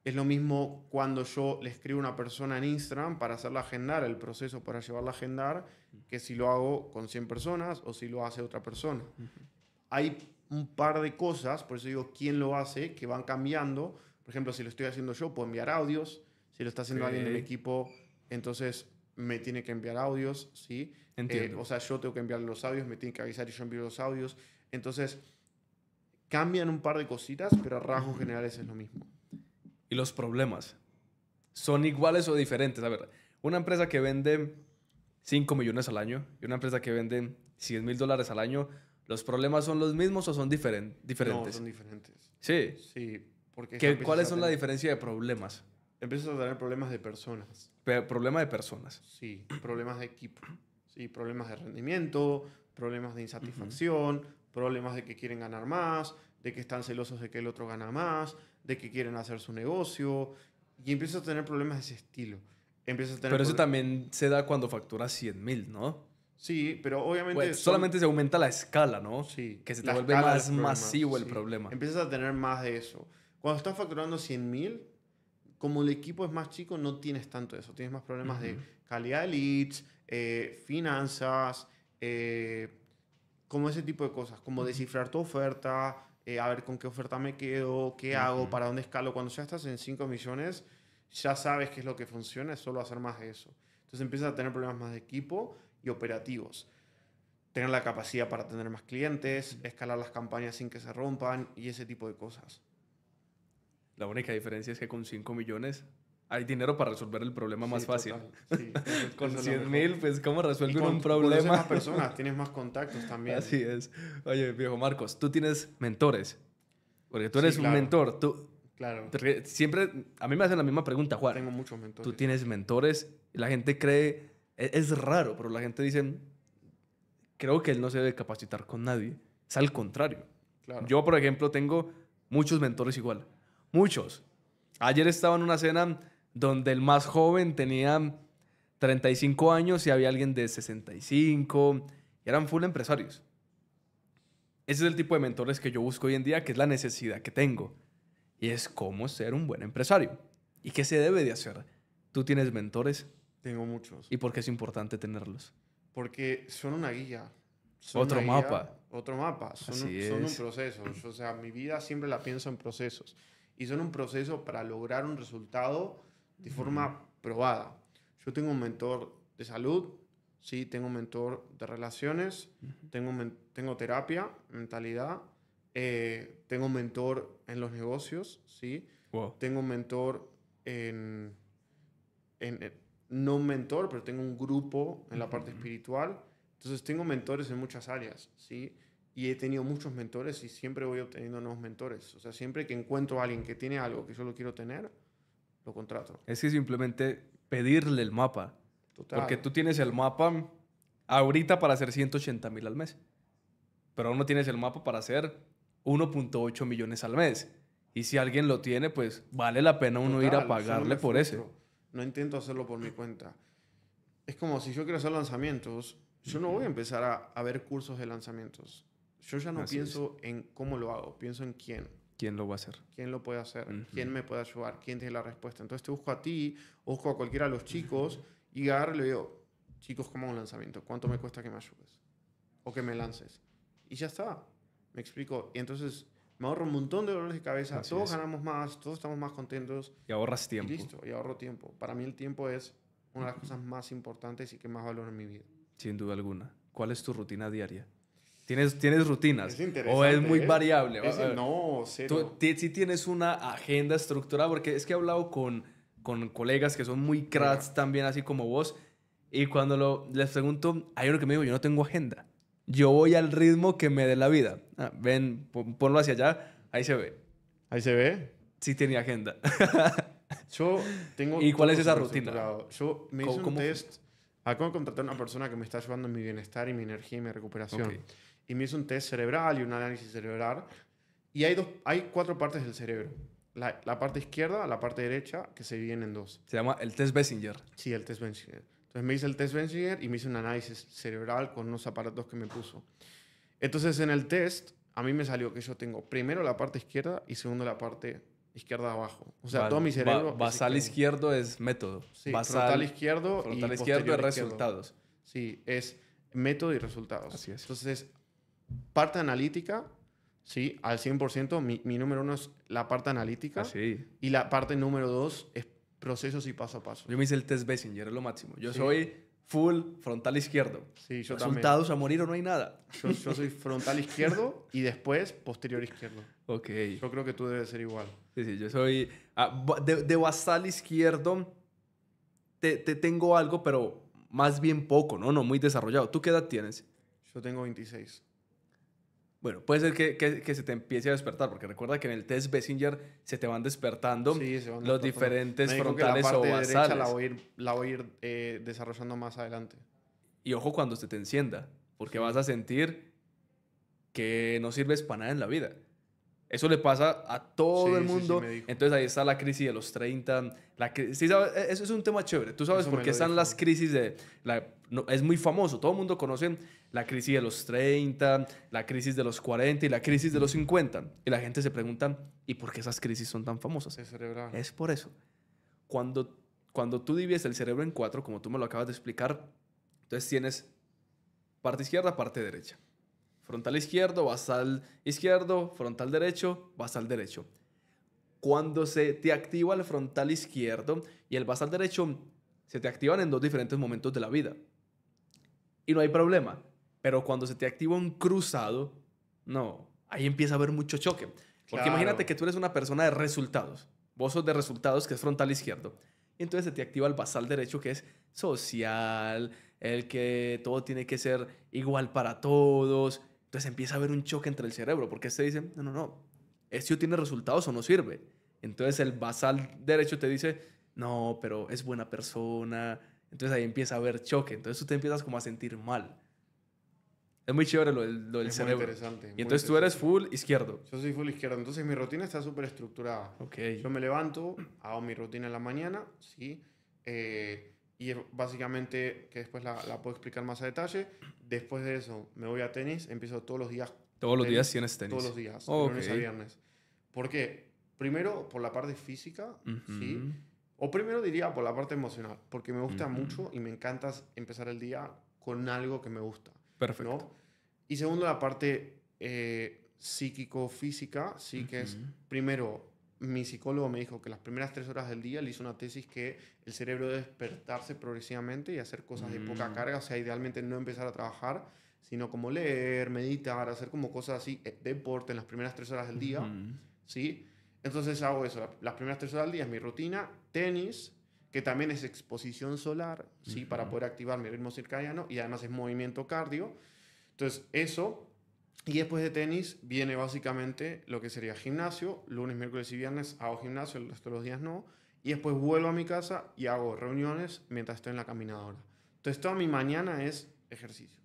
A: es lo mismo cuando yo le escribo a una persona en Instagram para hacerla agendar, el proceso para llevarla a agendar, que si lo hago con 100 personas o si lo hace otra persona. Hay un par de cosas, por eso digo quién lo hace, que van cambiando. Por ejemplo, si lo estoy haciendo yo, puedo enviar audios. Si lo está haciendo alguien del equipo, entonces me tiene que enviar audios, ¿sí? Eh, Entiendo. o sea, yo tengo que enviar los audios, me tiene que avisar y yo envío los audios. Entonces, cambian un par de cositas, pero a rasgos generales es lo mismo.
B: ¿Y los problemas? ¿Son iguales o diferentes? A ver, una empresa que vende 5 millones al año y una empresa que vende 100 mil dólares al año, ¿los problemas son los mismos o son diferentes? No, son
A: diferentes. Sí. Sí. Porque ¿Cuáles son la diferencia de problemas? Empiezas a tener problemas de personas. problemas de personas. Sí, problemas de equipo. Sí, problemas de rendimiento, problemas de insatisfacción, problemas de que quieren ganar más, de que están celosos de que el otro gana más, de que quieren hacer su negocio. Y empiezas a tener problemas de ese estilo. Empiezas a tener pero eso
B: también se da cuando facturas 100 mil, ¿no?
A: Sí, pero obviamente... Pues, solamente
B: se aumenta la escala, ¿no? Sí. Que se te vuelve más masivo el problema.
A: Empiezas a tener más de eso. Cuando estás facturando 100 mil, como el equipo es más chico, no tienes tanto eso. Tienes más problemas de calidad de leads, eh, finanzas, eh, como ese tipo de cosas, como descifrar tu oferta, eh, a ver con qué oferta me quedo, qué hago, para dónde escalo. Cuando ya estás en 5 millones, ya sabes qué es lo que funciona, es solo hacer más de eso. Entonces empiezas a tener problemas más de equipo y operativos. Tener la capacidad para tener más clientes, escalar las campañas sin que se rompan y ese tipo de cosas.
B: La única diferencia es que con 5 millones hay dinero para resolver el problema más fácil. con 100 mil, pues ¿cómo resuelve un problema? más personas, tienes más contactos también. Así es. Oye, viejo Marcos, tú tienes mentores. Porque tú eres un mentor. Tú, claro. Siempre, a mí me hacen la misma pregunta, Juan. Tengo muchos mentores. Tú tienes mentores la gente cree, e, es, raro, pero la gente dice, creo que él no se debe capacitar con nadie. Es al contrario. Yo, por ejemplo, tengo muchos mentores igual muchos. Ayer estaba en una cena donde el más joven tenía 35 años y había alguien de 65, y eran full empresarios. Ese es el tipo de mentores que yo busco hoy en día, que es la necesidad que tengo. Y es cómo ser un buen empresario. ¿Y qué se debe de hacer? ¿Tú tienes mentores? Tengo muchos. ¿Y por qué es importante tenerlos?
A: Porque son una guía. otro mapa. otro mapa. Son, un, proceso. o sea, mi vida siempre la pienso en procesos y son un proceso para lograr un resultado de forma probada. Yo tengo un mentor de salud, sí, tengo un mentor de relaciones, tengo, tengo terapia, mentalidad, eh, tengo un mentor en los negocios, sí, tengo un mentor en, no un mentor, pero tengo un grupo en la parte espiritual. Entonces tengo mentores en muchas áreas, ¿sí? y he tenido muchos mentores y siempre voy obteniendo nuevos mentores. O sea, siempre que encuentro a alguien que tiene algo que yo lo quiero tener, lo contrato.
B: Es que simplemente pedirle el mapa. Porque tú tienes el mapa ahorita para hacer 180 mil al mes. Pero aún no tienes el mapa para hacer 1.8 millones al mes. Y si alguien lo tiene, pues vale la pena uno ir a pagarle por eso.
A: No intento hacerlo por mi cuenta. Es como si yo quiero hacer lanzamientos, yo no voy a empezar a, a ver cursos de lanzamientos yo ya no pienso en cómo lo hago, pienso en quién. ¿Quién lo va a hacer? ¿Quién lo puede hacer? ¿Quién me puede ayudar? ¿Quién tiene la respuesta? Entonces te busco a ti, busco a cualquiera de los chicos y agarro y le digo, chicos, ¿cómo hago un lanzamiento? ¿Cuánto me cuesta que me ayudes? O que me lances. Y ya está. Me explico. Y entonces me ahorro un montón de dolores de cabeza. todos ganamos más, todos estamos más contentos. Y ahorras tiempo. Y listo, y ahorro tiempo. Para mí el tiempo es una de las cosas más importantes y que más valoro en mi vida.
B: Sin duda alguna. ¿Cuál es tu rutina diaria? Tienes, tienes rutinas. Es o es muy ¿eh? variable. no, cero. Tú sí tienes una agenda estructurada, porque es que he hablado con, con colegas que son muy cracks también, así como vos, y cuando lo, les pregunto, hay uno que me digo, yo no tengo agenda. Yo voy al ritmo que me dé la vida. Ah, ven, ponlo hacia allá,
A: ahí se ve. ¿Ahí se ve? Sí tiene agenda. yo tengo... ¿Y cuál es esa rutina? Yo me hice un test... Acabo de contratar a una persona que me está ayudando en mi bienestar y mi energía y mi recuperación y me hizo un test cerebral y un análisis cerebral. Y hay, dos, hay cuatro partes del cerebro. La, parte izquierda, la parte derecha, que se dividen en dos. Se llama el test Bessinger. Sí, el test Bessinger. Entonces me hizo el test Bessinger y me hizo un análisis cerebral con unos aparatos que me puso. Entonces en el test a mí me salió que yo tengo primero la parte izquierda y segundo la parte izquierda abajo. O sea, todo mi cerebro... basal
B: izquierdo es
A: método. Sí, basal, izquierdo frontal izquierdo es resultados. Sí, es método y resultados. Así es. Entonces, parte analítica, ¿sí? Al 100%, mi, mi número uno es la parte analítica. Ah, y la parte número dos es procesos y
B: paso a paso. Yo me hice el test Bessinger, es lo máximo. Yo soy full frontal izquierdo. Sí, yo Resultados a morir o no hay nada. Yo, soy frontal izquierdo y después posterior izquierdo. Ok. Yo creo que tú debes ser igual. Sí, sí, yo soy... Ah, de, basal izquierdo te, te tengo algo, pero más bien poco, ¿no? No muy desarrollado. ¿Tú qué edad tienes? Yo tengo 26. Bueno, puede ser que, que, se te empiece a despertar, porque recuerda que en el test Bessinger se te van despertando los diferentes frontales o basales. La voy a
A: ir, la voy a ir eh, desarrollando más adelante. Y ojo cuando se te encienda,
B: porque vas a sentir que no sirves para nada en la vida. Eso le pasa a todo el mundo. Entonces ahí está la crisis de los 30. La crisis, e, Eso es un tema chévere. Tú sabes por qué están las crisis de... La, es muy famoso. Todo el mundo conoce la crisis de los 30, la crisis de los 40 y la crisis de los 50. Y la gente se pregunta, ¿y por qué esas crisis son tan famosas? Es, por eso. Cuando, cuando tú divides el cerebro en cuatro, como tú me lo acabas de explicar, entonces tienes parte izquierda, parte derecha. Frontal izquierdo, basal izquierdo, frontal derecho, basal derecho. Cuando se te activa el frontal izquierdo y el basal derecho, se te activan en dos diferentes momentos de la vida. Y no hay problema pero cuando se te activa un cruzado, no, ahí empieza a haber mucho choque. Porque imagínate que tú eres una persona de resultados. Vos sos de resultados, que es frontal izquierdo. Y entonces se te activa el basal derecho, que es social, el que todo tiene que ser igual para todos. Entonces empieza a haber un choque entre el cerebro, porque se este dice, no, no, no, esto tiene resultados o no sirve. Entonces el basal derecho te dice, no, pero es buena persona. Entonces ahí empieza a haber choque. Entonces tú te empiezas como a sentir mal. Es muy chévere lo, del, cerebro. Muy interesante. Y entonces tú eres full izquierdo.
A: Yo soy full izquierdo. Entonces mi rutina está súper estructurada. Okay. Yo me levanto, hago mi rutina en la mañana, ¿sí? Eh, y básicamente, que después la, puedo explicar más a detalle. Después de eso, me voy a tenis, empiezo todos los días. Todos los días tienes tenis. Todos los días, oh, a viernes. ¿Por qué? Primero, por la parte física, ¿sí? O primero diría por la parte emocional, porque me gusta mucho y me encanta empezar el día con algo que me gusta. Perfecto. Y segundo, la parte eh, psíquico-física, sí que es, primero, mi psicólogo me dijo que las primeras tres horas del día le hizo una tesis que el cerebro debe despertarse progresivamente y hacer cosas de poca mm. carga, o sea, idealmente no empezar a trabajar, sino como leer, meditar, hacer como cosas así, eh, deporte en las primeras tres horas del día, ¿sí? Entonces hago eso, las primeras tres horas del día es mi rutina, tenis, que también es exposición solar, ¿sí? Para poder activar mi ritmo circadiano y además es movimiento cardio. Entonces, eso. Y después de tenis viene básicamente lo que sería gimnasio, lunes, miércoles y viernes hago gimnasio, el resto días no. Y después vuelvo a mi casa y hago reuniones mientras estoy en la caminadora. Entonces toda mi mañana es ejercicio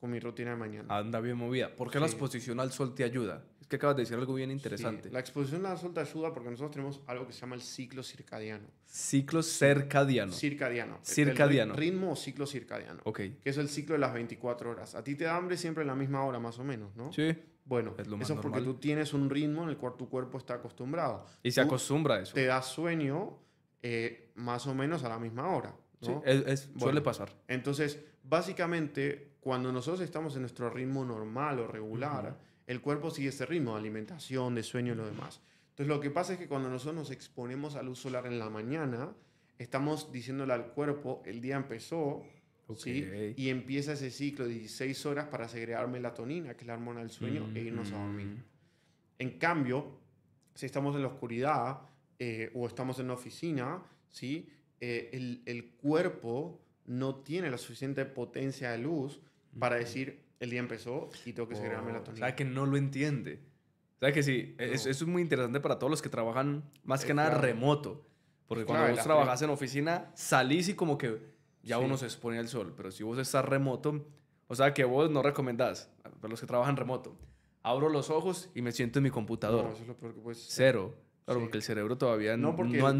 A: con mi rutina de mañana. Anda bien movida. ¿Por qué la exposición al sol te ayuda? Es que acabas de decir algo bien interesante. La exposición al sol te ayuda porque nosotros tenemos algo que se llama el ciclo circadiano.
B: Ciclo circadiano.
A: Circadiano. Circadiano. ritmo o ciclo circadiano. Ok. Que es el ciclo de las 24 horas. A ti te da hambre siempre en la misma hora, más o menos, ¿no? Sí. Bueno, es eso es porque tú tienes un ritmo en el cual tu cuerpo está acostumbrado. Y se acostumbra a eso. Te da sueño eh, más o menos a la misma hora. Sí, es, suele pasar. Entonces, básicamente, cuando nosotros estamos en nuestro ritmo normal o regular, el cuerpo sigue ese ritmo de alimentación, de sueño y lo demás. Entonces lo que pasa es que cuando nosotros nos exponemos a luz solar en la mañana, estamos diciéndole al cuerpo, el día empezó, y empieza ese ciclo de 16 horas para segregar melatonina, que es la hormona del sueño, e irnos a dormir. En cambio, si estamos en la oscuridad eh, o estamos en la oficina, ¿sí? Eh, el, el, cuerpo no tiene la suficiente potencia de luz para decir, el día empezó y tengo que oh, la melatonina.
B: O que no lo entiende. O sea, que sí, eso, es muy interesante para todos los que trabajan más que eh, nada remoto. Porque cuando vos trabajás en oficina, salís y como que ya uno se expone al sol. Pero si vos estás remoto, o sea, que vos no recomendás para los que trabajan remoto. Abro los ojos y me siento en mi computador. Cero. Claro, porque el cerebro todavía no,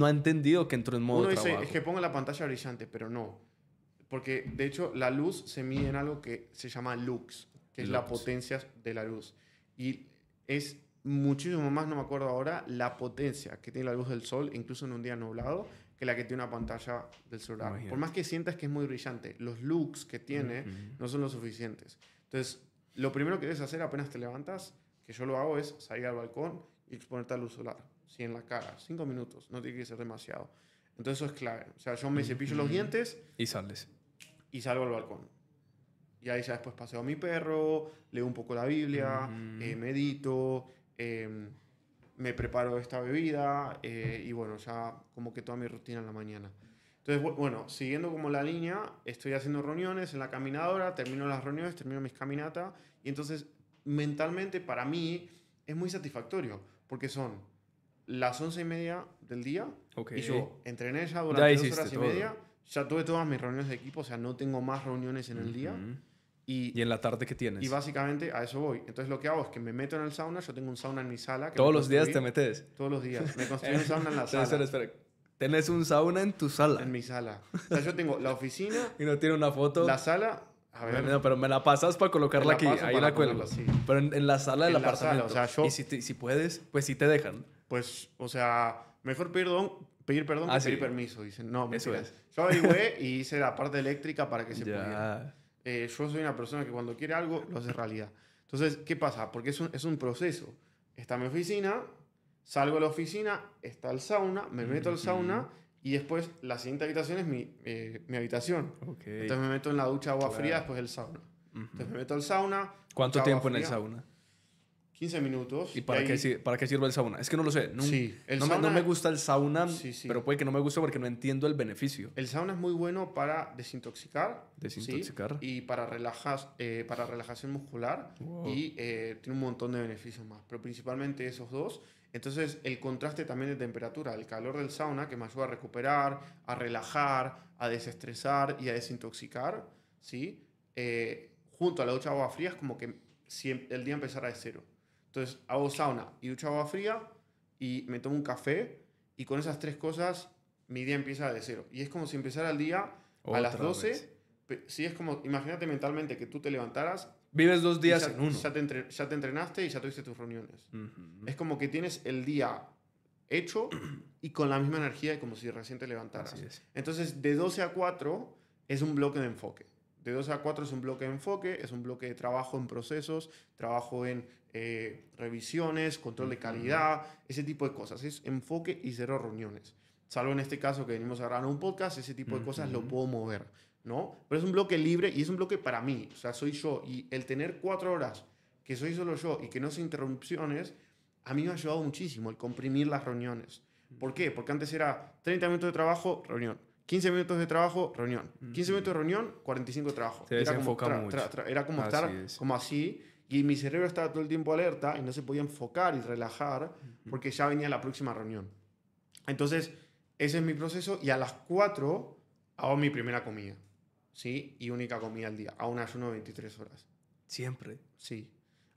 B: ha entendido que entró en modo uno dice, es que
A: ponga la pantalla brillante, pero no. Porque de hecho la luz se mide en algo que se llama lux, que es la potencia de la luz. Y es muchísimo más, no me acuerdo ahora, la potencia que tiene la luz del sol, incluso en un día nublado, que la que tiene una pantalla del celular. Por más que sientas que es muy brillante, los lux que tiene no son lo suficientes. Entonces, lo primero que debes hacer apenas te levantas, que yo lo hago, es salir al balcón y exponerte a luz solar. Sí, en la cara, cinco minutos, no tiene que ser demasiado. Entonces eso es clave. O sea, yo me cepillo los dientes. Y sales y salgo al balcón. Y ahí ya después paseo a mi perro, leo un poco la Biblia, eh, medito, em, me preparo esta bebida eh, y bueno, ya como que toda mi rutina en la mañana. Entonces, bueno, siguiendo como la línea, estoy haciendo reuniones en la caminadora, termino las reuniones, termino mis caminatas y entonces mentalmente para mí es muy satisfactorio porque son las once y media del día y yo entrené ya durante ya dos horas y media ya tuve todas mis reuniones de equipo, o sea, no tengo más reuniones en el día.
B: Y, y, en la tarde que tienes. Y
A: básicamente a eso voy. Entonces lo que hago es que me meto en el sauna, yo tengo un sauna en mi sala. Todos los días te metes. Todos los días. Me construí un sauna en la sala.
B: Tenés un sauna en tu sala. En mi sala. O sea, yo tengo la oficina. y no tiene una foto. La sala. A ver. pero me la pasas para colocarla aquí. Ahí la cuelgo. Pero en, la sala del apartamento. o sea, yo, y si, si puedes, pues si
A: te dejan. Pues, o sea, mejor perdón pedir perdón ah, pedir permiso. Dicen, no, Eso Yo averigüé y hice la parte eléctrica para que se pudiera. Eh, yo soy una persona que cuando quiere algo lo hace realidad. Entonces, ¿qué pasa? Porque es un, es un proceso. Está mi oficina, salgo a la oficina, está el sauna, me mm, meto al mm. sauna y después la siguiente habitación es mi, eh, mi habitación. Entonces me meto en la ducha agua fría después del sauna. Entonces me meto al sauna. ¿Cuánto tiempo en el sauna? 15 minutos. ¿Y para, qué, para qué sirve el sauna? Es que no lo sé. No, no, me,
B: gusta el sauna, pero puede que no me guste porque no entiendo el beneficio.
A: El sauna es muy bueno para desintoxicar. Desintoxicar. Y para, relajar eh, para relajación muscular. Y eh, tiene un montón de beneficios más, pero principalmente esos dos. Entonces, el contraste también de temperatura, el calor del sauna que me ayuda a recuperar, a relajar, a desestresar y a desintoxicar, ¿sí? Eh, junto a la ducha de agua fría es como que el día empezara de cero. Entonces hago sauna y ducha agua fría y me tomo un café y con esas tres cosas mi día empieza de cero. Y es como si empezara el día a las 12. si es como, imagínate mentalmente que tú te levantaras. Vives dos días ya, en uno. Ya te, entrenaste y ya tuviste tus reuniones. Es como que tienes el día hecho y con la misma energía como si recién te levantaras. Entonces, de 12 a 4 es un bloque de enfoque. De 2 a 4 es un bloque de enfoque, es un bloque de trabajo en procesos, trabajo en eh, revisiones, control de calidad, ese tipo de cosas. Es enfoque y cero reuniones. Salvo en este caso que venimos a grabar un podcast, ese tipo de cosas lo puedo mover, ¿no? Pero es un bloque libre y es un bloque para mí, o sea, soy yo. Y el tener cuatro horas que soy solo yo y que no se interrupciones, a mí me ha ayudado muchísimo el comprimir las reuniones. ¿Por qué? Porque antes era 30 minutos de trabajo, reunión. 15 minutos de trabajo, reunión. 15 mm. minutos de reunión, 45 de trabajo. era, como, era como estar como así. Y mi cerebro estaba todo el tiempo alerta y no se podía enfocar y relajar mm. porque ya venía la próxima reunión. Entonces, ese es mi proceso y a las 4 hago mi primera comida. ¿Sí? Y única comida al día. A un ayuno de 23 horas. Siempre. Sí.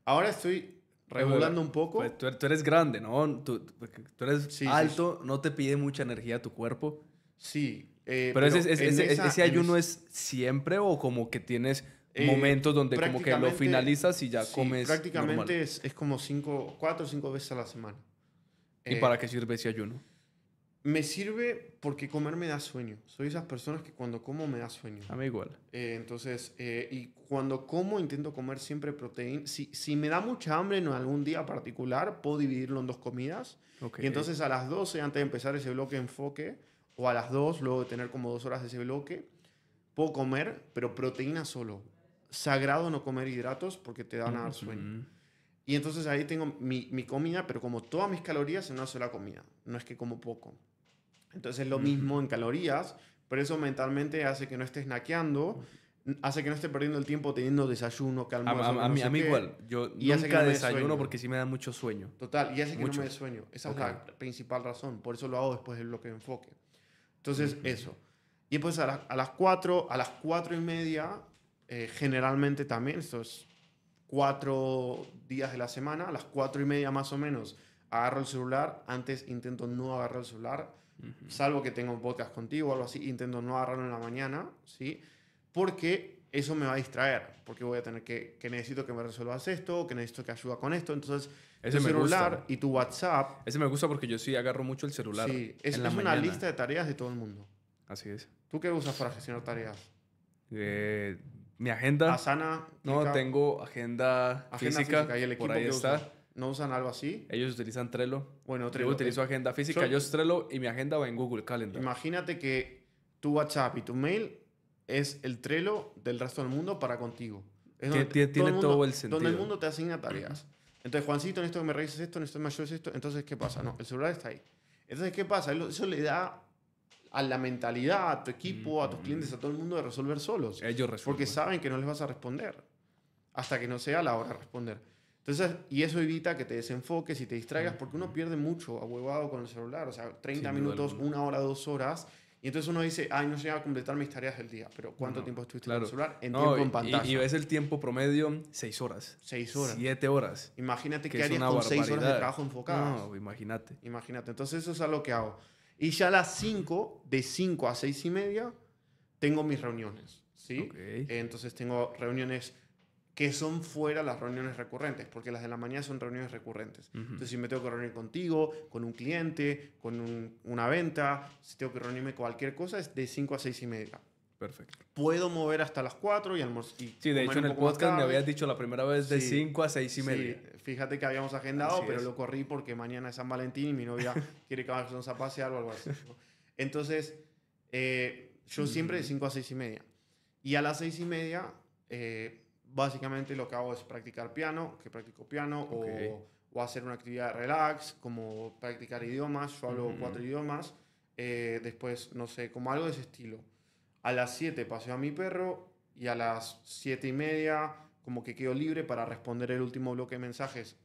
A: Ahora estoy regulando un
B: poco. Pues, er, tú, eres grande, ¿no? Tú, eres alto, no te pide mucha energía tu cuerpo. Sí, eh, pero, ese, ayuno es siempre o como que tienes eh, momentos donde como que lo finalizas y ya sí, comes. Prácticamente
A: Es, es, como cinco, cuatro o cinco veces a la semana. ¿Y eh, para qué sirve ese ayuno? Me sirve porque comer me da sueño. Soy esas personas que cuando como me da sueño. A mí igual. entonces, y cuando como intento comer siempre proteína. Si, si me da mucha hambre en algún día particular, puedo dividirlo en dos comidas. Y entonces a las 12, antes de empezar ese bloque enfoque, o a las dos, luego de tener como dos horas de ese bloque. Puedo comer, pero proteína solo. Sagrado no comer hidratos porque te dan a dar sueño. Y entonces ahí tengo mi, comida, pero como todas mis calorías en una sola comida. No es que como poco. Entonces es lo mismo en calorías, pero eso mentalmente hace que no estés naqueando, hace que no estés perdiendo el tiempo teniendo desayuno, calma. A, mí, igual, yo y nunca desayuno
B: porque sí me da mucho sueño.
A: Total, y hace que mucho. no me dé sueño. Esa es la principal razón, por eso lo hago después del bloque de enfoque. Entonces, eso. Y pues a, las 4, a las cuatro y media, eh, generalmente también, estos cuatro días de la semana, a las cuatro y media más o menos, agarro el celular. Antes intento no agarrar el celular, salvo que tengo botas podcast contigo o algo así, intento no agarrarlo en la mañana, ¿sí? Porque eso me va a distraer, porque voy a tener que, que necesito que me resuelvas esto, que necesito que ayuda con esto. Entonces, ese celular y tu WhatsApp.
B: Ese me gusta porque yo sí agarro mucho el celular. Sí, es, la una lista
A: de tareas de todo el mundo. Así es. ¿Tú qué usas para gestionar tareas?
B: Eh, mi agenda. Asana. No, tengo agenda, física, el ahí que está. ¿No usan algo así? Ellos utilizan Trello.
A: Bueno, Trello. Yo utilizo agenda física, yo es Trello y mi agenda va en Google Calendar. Imagínate que tu WhatsApp y tu mail es el Trello del resto del mundo para contigo. tiene todo el, sentido. Donde el mundo te asigna tareas. Entonces, Juancito, en que me revises esto, en que me ayudes esto. Entonces, ¿qué pasa? No, el celular está ahí. Entonces, ¿qué pasa? Eso le da a la mentalidad, a tu equipo, a tus clientes, a todo el mundo de resolver solos. Ellos Porque saben que no les vas a responder hasta que no sea la hora de responder. Entonces, y eso evita que te desenfoques y te distraigas porque uno pierde mucho ahuevado con el celular. O sea, 30 minutos, una hora, dos horas y entonces uno dice, ay, no sé a completar mis tareas del día, pero ¿cuánto tiempo estuviste en el celular? En tiempo en pantalla. Y,
B: ves el tiempo promedio, seis horas. Seis horas. Siete horas. Imagínate que qué harías con seis horas de trabajo enfocado
A: No, imagínate. Imagínate. Entonces eso es a lo que hago. Y ya a las cinco, de cinco a seis y media, tengo mis reuniones, ¿sí? Entonces tengo reuniones que son fuera las reuniones recurrentes, porque las de la mañana son reuniones recurrentes. Entonces, si me tengo que reunir contigo, con un cliente, con una venta, si tengo que reunirme con cualquier cosa, es de 5 a 6 y media. Perfecto. Puedo mover hasta las 4 y almorzar. Sí, de hecho en el podcast me habías dicho la primera vez de 5 a 6 y media. Sí, fíjate que habíamos agendado, pero lo corrí porque mañana es San Valentín y mi novia quiere que vayamos a pasear o algo así. Entonces, eh, yo siempre de 5 mm. a 6 y media. Y a las 6 y media eh, básicamente lo que hago es practicar piano, que practico piano, o, hacer una actividad relax, como practicar idiomas, yo hablo cuatro idiomas, eh, después, no sé, como algo de ese estilo. A las 7 paseo a mi perro y a las 7 y media como que quedo libre para responder el último bloque de mensajes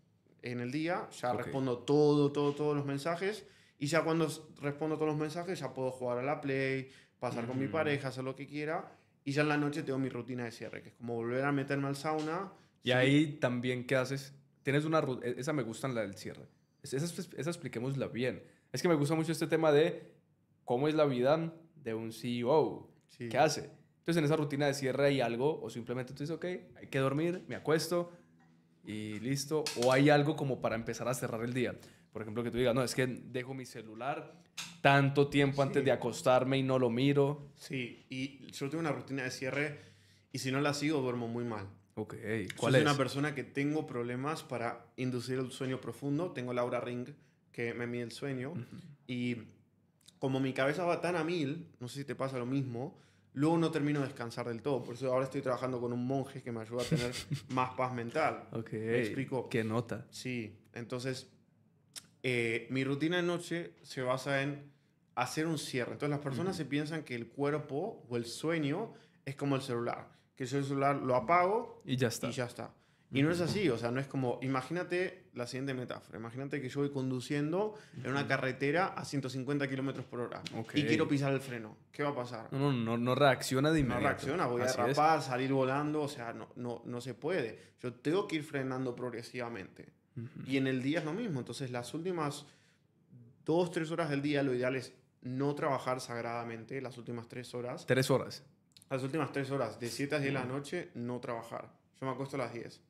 A: en el día, ya respondo todo, todo, todos los mensajes. Y ya cuando respondo todos los mensajes, ya puedo jugar a la Play, pasar con mi pareja, hacer lo que quiera. Y ya en la noche tengo mi rutina de cierre, que es como volver a meterme al sauna.
B: Y ahí también, ¿qué haces? Tienes una e-, esa me gusta la del cierre. Esa, esa expliquémosla bien. Es que me gusta mucho este tema de cómo es la vida de un CEO. ¿Qué hace? Entonces en esa rutina de cierre hay algo o simplemente tú dices, ok, hay que dormir, me acuesto y listo. O hay algo como para empezar a cerrar el día. Por ejemplo, que tú digas, no, es que dejo mi celular tanto tiempo antes de acostarme y no lo miro.
A: Sí, y yo tengo una rutina de cierre y si no la sigo duermo muy mal. Ok, ¿cuál soy es? una persona que tengo problemas para inducir el sueño profundo. Tengo Laura Ring que me mide el sueño y como mi cabeza va tan a mil, no sé si te pasa lo mismo, luego no termino de descansar del todo. Por eso ahora estoy trabajando con un monje que me ayuda a tener más paz mental. Ok. ¿Me explico? Qué nota. Sí, entonces eh, mi rutina de noche se basa en hacer un cierre. Entonces las personas se piensan que el cuerpo o el sueño es como el celular, que yo el celular lo apago y ya está. Y ya está. Y no es así, o sea, no es como, imagínate la siguiente metáfora, imagínate que yo voy conduciendo en una carretera a 150 kilómetros por hora y quiero pisar el freno, ¿qué va a pasar?
B: No, no, no, reacciona de inmediato. No reacciona, voy a derrapar,
A: salir volando, o sea, no, no, no se puede. Yo tengo que ir frenando progresivamente. Y en el día es lo mismo. Entonces, las últimas dos, tres horas del día, lo ideal es no trabajar sagradamente las últimas tres horas. Tres horas. Las últimas tres horas, de 7 a 10 de la noche, no trabajar. Yo me acuesto a las 10.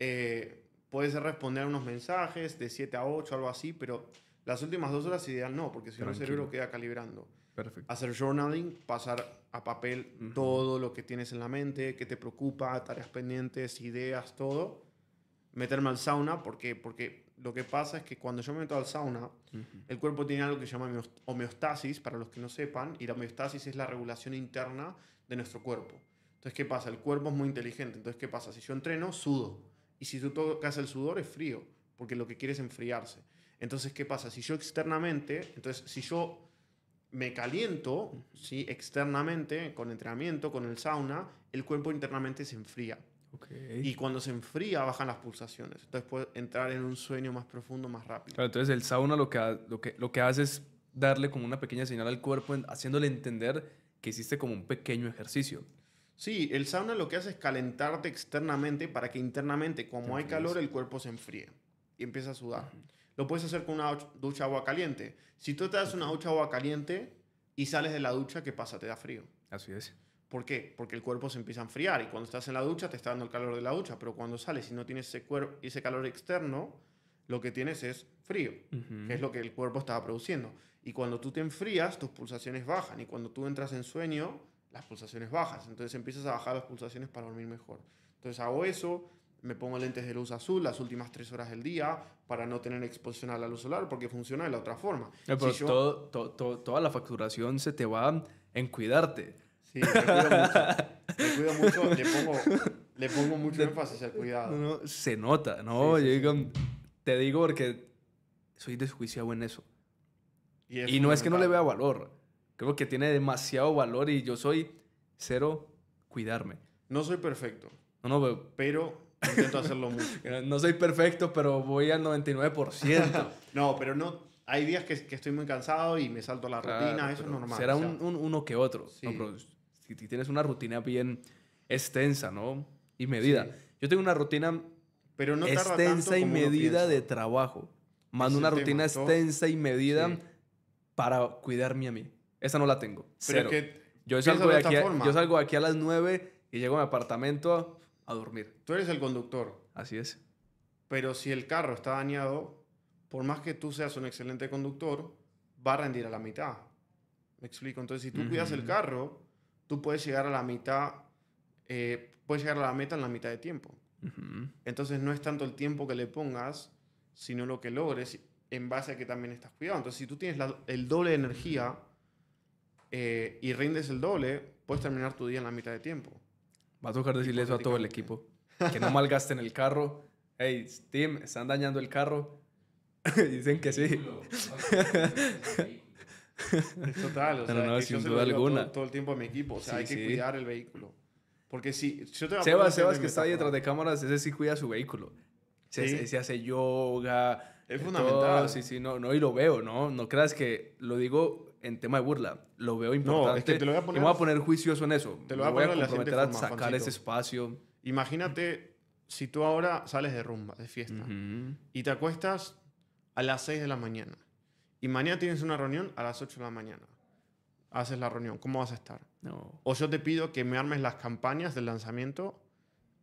A: Eh, puedes responder a unos mensajes de 7 a 8, algo así, pero las últimas dos horas ideal no, porque si no el cerebro queda calibrando. Perfecto. Hacer journaling, pasar a papel todo lo que tienes en la mente, que te preocupa, tareas pendientes, ideas, todo meterme al sauna porque, porque lo que pasa es que cuando yo me meto al sauna, el cuerpo tiene algo que se llama homeostasis, para los que no sepan, y la homeostasis es la regulación interna de nuestro cuerpo. Entonces, ¿qué pasa? El cuerpo es muy inteligente. Entonces, ¿qué pasa? Si yo entreno, sudo. Y si tú tocas el sudor, es frío, porque lo que quiere es enfriarse. Entonces, ¿qué pasa? Si yo externamente, entonces, si yo me caliento, ¿sí? externamente, con entrenamiento, con el sauna, el cuerpo internamente se enfría. Y cuando se enfría bajan las pulsaciones. Entonces puedes entrar en un sueño más profundo, más rápido.
B: entonces el sauna lo que, lo, que, hace es darle como una pequeña señal al cuerpo, haciéndole entender
A: que hiciste como un pequeño ejercicio. Sí, el sauna lo que hace es calentarte externamente para que internamente, como hay calor, el cuerpo se enfríe y empieza a sudar. Lo puedes hacer con una ducha agua caliente. Si tú te das una ducha agua caliente y sales de la ducha, ¿qué pasa? Te da frío. Así es. ¿Por qué? Porque el cuerpo se empieza a enfriar y cuando estás en la ducha te está dando el calor de la ducha, pero cuando sales y no tienes ese, calor externo, lo que tienes es frío, que es lo que el cuerpo estaba produciendo. Y cuando tú te enfrías, tus pulsaciones bajan y cuando tú entras en sueño, las pulsaciones bajas. Entonces empiezas a bajar las pulsaciones para dormir mejor. Entonces hago eso, me pongo lentes de luz azul las últimas tres horas del día para no tener exposición a la luz solar porque funciona de la otra forma. Eh, pero
B: toda la facturación se te va en cuidarte. Sí, cuido mucho. le pongo, mucho énfasis al cuidado. se nota, ¿no? yo te digo porque soy desjuiciado en eso. Y, no es que no le vea valor. Creo que tiene demasiado valor y yo soy cero cuidarme. No soy perfecto. No, no, pero, intento hacerlo mucho. Eh, no soy perfecto, pero voy al 99%. no, pero
A: no hay días que, estoy muy cansado y me salto la rutina, eso es normal. Será un,
B: uno que otro si tienes una rutina bien extensa, ¿no? Y medida. Yo tengo una rutina Pero no extensa y medida de trabajo, Mando una rutina extensa y medida para cuidarme a mí. Esa no la tengo. Pero Que yo, salgo de aquí a, yo salgo aquí a las 9 y llego a mi apartamento a, dormir. Tú eres el
A: conductor. Así es. Pero si el carro está dañado, por más que tú seas un excelente conductor, va a rendir a la mitad. Me explico. Entonces, si tú cuidas el carro, tú puedes llegar a la mitad, eh, puedes llegar a la meta en la mitad de tiempo. Entonces no es tanto el tiempo que le pongas, sino lo que logres en base a que también estás cuidado. Entonces si tú tienes el doble de energía eh, y rindes el doble, puedes terminar tu día en la mitad de tiempo. vas a tocar decirle eso a todo el
B: equipo. Que no malgasten el carro. Hey, Tim, están dañando el carro. Dicen que sí.
A: Es total, o sea, sin duda alguna. Todo, el tiempo a mi equipo, o sea, hay que cuidar el vehículo. Porque si yo te Sebas, Sebas que está ahí detrás de cámaras,
B: ese sí cuida su vehículo. Se, ¿Sí? hace yoga. Es fundamental. sí, sí, no, no, y lo veo, ¿no? No creas que lo digo en tema de burla. Lo veo importante. te lo voy a poner. Me voy a poner juicioso en eso. Te voy, a, poner a sacar ese
A: espacio. Imagínate si tú ahora sales de rumba, de fiesta, y te acuestas a las 6 de la mañana y mañana tienes una reunión a las 8 de la mañana. Haces la reunión, ¿cómo vas a estar? O yo te pido que me armes las campañas del lanzamiento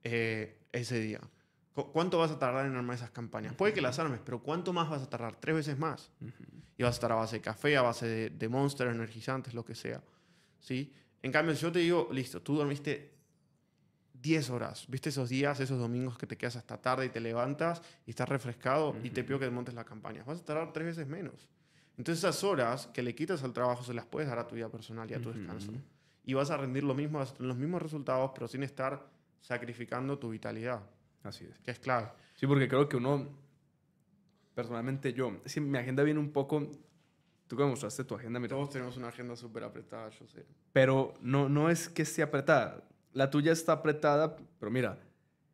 A: eh, ese día. ¿Cuánto vas a tardar en armar esas campañas? Puede que las armes, pero ¿cuánto más vas a tardar? Tres veces más. Y vas a estar a base de café, a base de, de monster, energizantes, lo que sea. ¿Sí? En cambio, si yo te digo, listo, tú dormiste 10 horas, viste esos días, esos domingos que te quedas hasta tarde y te levantas y estás refrescado y te pido que montes las campañas. Vas a tardar tres veces menos. Entonces esas horas que le quitas al trabajo se las puedes dar a tu vida personal y a tu descanso. Y vas a rendir lo mismo, los mismos resultados, pero sin estar sacrificando tu vitalidad. Así es. Que es clave. Sí, porque creo que uno, personalmente yo, si mi
B: agenda viene un poco, tú que me mostraste tu agenda, mira. Todos tenemos una agenda súper apretada, yo sé. Pero no, no es que esté apretada. La tuya está apretada, pero mira,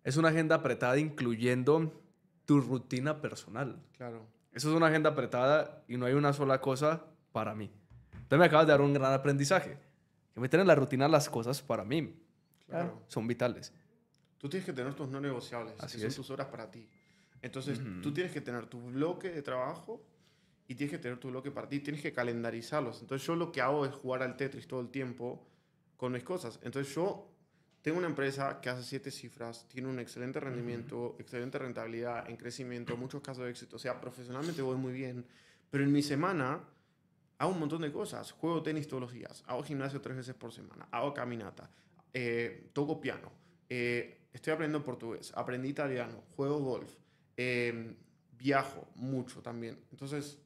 B: es una agenda apretada incluyendo tu rutina personal. Claro. Eso es una agenda apretada y no hay una sola cosa para mí. Entonces me acabas de dar un gran aprendizaje. Que meter en la rutina las cosas para mí claro. son vitales.
A: Tú tienes que tener tus no negociables, Así que son tus horas para ti. Entonces, tú tienes que tener tu bloque de trabajo y tienes que tener tu bloque para ti, tienes que calendarizarlos. Entonces, yo lo que hago es jugar al Tetris todo el tiempo con mis cosas. Entonces, yo tengo una empresa que hace siete cifras, tiene un excelente rendimiento, excelente rentabilidad, en crecimiento, muchos casos de éxito. O sea, profesionalmente voy muy bien, pero en mi semana hago un montón de cosas. Juego tenis todos los días, hago gimnasio tres veces por semana, hago caminata, eh, toco piano, eh, estoy aprendiendo portugués, aprendí italiano, juego golf, eh, viajo mucho también. Entonces,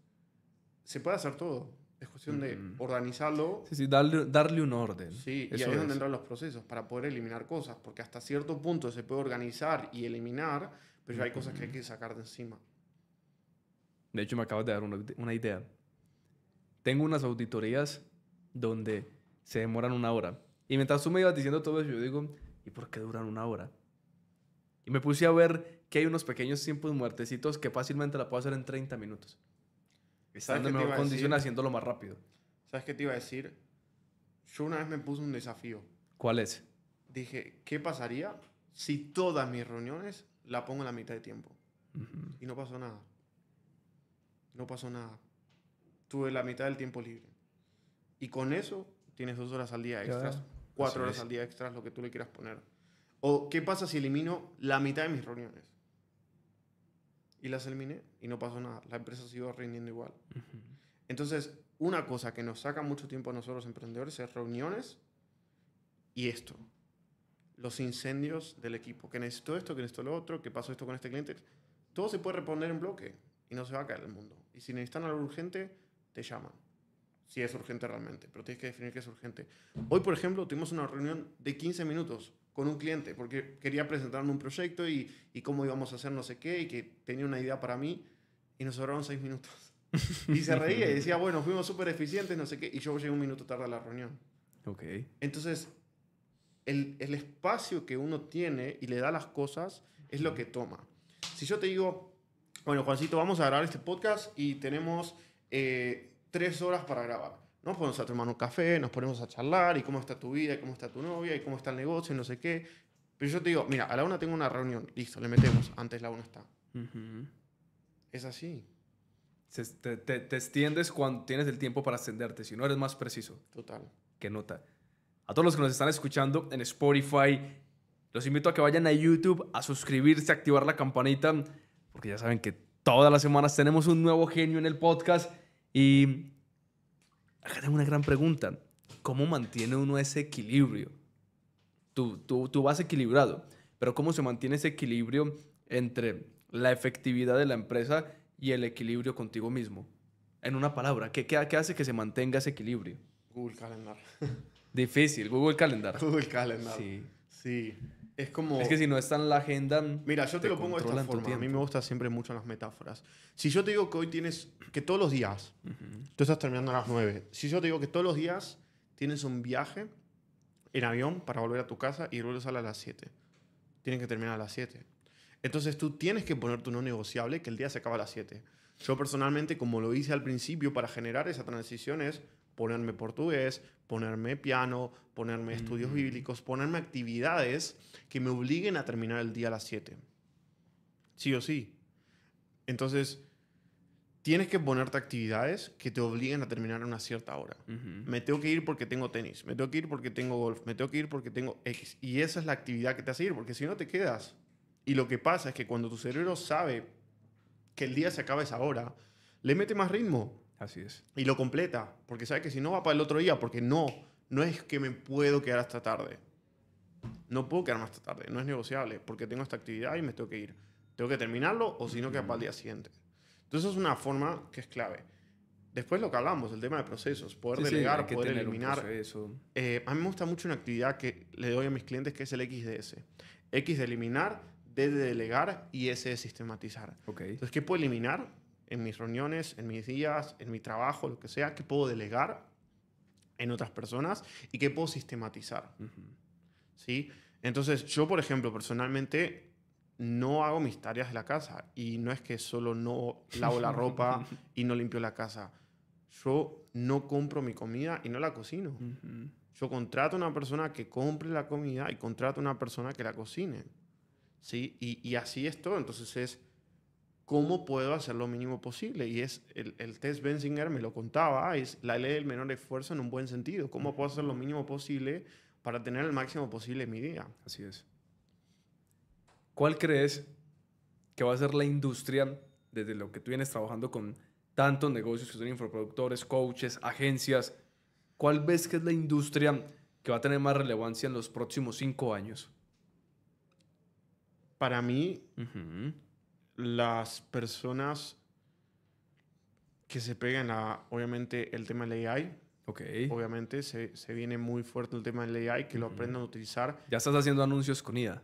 A: se puede hacer todo. Es cuestión de mm. organizarlo.
B: Sí, sí, darle, darle un orden.
A: Sí, Eso y ahí es donde entran los procesos para poder eliminar cosas, porque hasta cierto punto se puede organizar y eliminar, pero ya hay cosas que hay que sacar de encima.
B: De hecho, me acabas de dar una, una idea. Tengo unas auditorías donde se demoran una hora. Y mientras tú me ibas diciendo todo eso, yo digo, ¿y por qué duran una hora? Y me puse a ver que hay unos pequeños tiempos muertecitos que fácilmente la puedo hacer en 30 minutos. Estando en mejor condición haciéndolo más rápido.
A: ¿Sabes qué te iba a decir? Yo una vez me puse un desafío. ¿Cuál es? Dije, ¿qué pasaría si todas mis reuniones la pongo en la mitad de tiempo? Y no pasó nada. No pasó nada. Tuve la mitad del tiempo libre. Y con eso tienes dos horas al día extras, cuatro horas al día extras, lo que tú le quieras poner. O, ¿qué pasa si elimino la mitad de mis reuniones? y las eliminé y no pasó nada. La empresa siguió rindiendo igual. Entonces, una cosa que nos saca mucho tiempo a nosotros emprendedores es reuniones y esto. Los incendios del equipo. Que necesito esto, que necesito lo otro, que pasó esto con este cliente. Todo se puede responder en bloque y no se va a caer el mundo. Y si necesitan algo urgente, te llaman. Si es urgente realmente, pero tienes que definir qué es urgente. Hoy, por ejemplo, tuvimos una reunión de 15 minutos con un cliente, porque quería presentarme un proyecto y, cómo íbamos a hacer no sé qué, y que tenía una idea para mí, y nos sobraron seis minutos. y se reía y decía, bueno, fuimos súper eficientes, no sé qué, y yo llegué un minuto tarde a la reunión. Ok. Entonces, el, espacio que uno tiene y le da las cosas es lo que toma. Si yo te digo, bueno, Juancito, vamos a grabar este podcast y tenemos eh, tres horas para grabar ¿no? ponemos a tomar un café, nos ponemos a charlar, y cómo está tu vida, y cómo está tu novia, y cómo está el negocio, no sé qué. Pero yo te digo, mira, a la una tengo una reunión, listo, le metemos, antes la una está. Es así.
B: te, extiendes cuando tienes el tiempo para extenderte, si no eres más preciso. Total. Qué nota. A todos los que nos están escuchando en Spotify, los invito a que vayan a YouTube, a suscribirse, a activar la campanita, porque ya saben que todas las semanas tenemos un nuevo genio en el podcast y acá tengo una gran pregunta. ¿Cómo mantiene uno ese equilibrio? Tú, tú, vas equilibrado, pero ¿cómo se mantiene ese equilibrio entre la efectividad de la empresa y el equilibrio contigo mismo? En una palabra, ¿qué, qué, qué hace que se mantenga ese equilibrio?
A: Google Calendar.
B: Difícil, Google Calendar. Google Calendar. Sí.
A: Sí. Es como. Es que si no está en la agenda. Mira, yo te, lo pongo de esta forma. A mí me gustan siempre mucho las metáforas. Si yo te digo que hoy tienes. que todos los días. Tú estás terminando a las 9. Si yo te digo que todos los días tienes un viaje en avión para volver a tu casa y vuelves a las 7. Tienes que terminar a las 7. Entonces tú tienes que poner tu no negociable que el día se acaba a las 7. Yo personalmente, como lo hice al principio para generar esa transición, es ponerme portugués, ponerme piano, ponerme estudios mm. bíblicos, ponerme actividades que me obliguen a terminar el día a las 7. Sí o sí. Entonces, tienes que ponerte actividades que te obliguen a terminar a una cierta hora. Me tengo que ir porque tengo tenis, me tengo que ir porque tengo golf, me tengo que ir porque tengo X. Y esa es la actividad que te hace ir, porque si no te quedas. Y lo que pasa es que cuando tu cerebro sabe que el día se acaba esa hora, le mete más ritmo. Así es. Y lo completa, porque sabe que si no va para el otro día, porque no, no es que me puedo quedar hasta tarde. No puedo quedar hasta tarde, no es negociable, porque tengo esta actividad y me tengo que ir. Tengo que terminarlo o si no queda para el día siguiente. Entonces es una forma que es clave. Después lo que hablamos, el tema de procesos, poder delegar, poder eliminar. Eh, a mí me gusta mucho una actividad que le doy a mis clientes que es el XDS. X de eliminar, D de delegar y S de sistematizar. Entonces, ¿qué puedo eliminar? en mis reuniones, en mis días, en mi trabajo, lo que sea, que puedo delegar en otras personas y que puedo sistematizar. ¿Sí? Entonces, yo, por ejemplo, personalmente no hago mis tareas de la casa y no es que solo no lavo la ropa y no limpio la casa. Yo no compro mi comida y no la cocino. Yo contrato a una persona que compre la comida y contrato a una persona que la cocine. ¿Sí? Y, y así es todo. Entonces es ¿cómo puedo hacer lo mínimo posible? Y es, el, test Benzinger me lo contaba, ah, es la ley del menor esfuerzo en un buen sentido. ¿Cómo puedo hacer lo mínimo posible para tener el máximo posible en mi vida? Así es. ¿Cuál
B: crees que va a ser la industria desde lo que tú vienes trabajando con tantos negocios que son infoproductores, coaches, agencias? ¿Cuál ves que es la industria que va a tener más relevancia en los próximos cinco años? Para
A: mí, las personas que se pegan a, obviamente, el tema de la AI. Ok. Obviamente se, viene muy fuerte el tema de la AI, que lo aprendan a utilizar. ¿Ya estás haciendo anuncios con IA?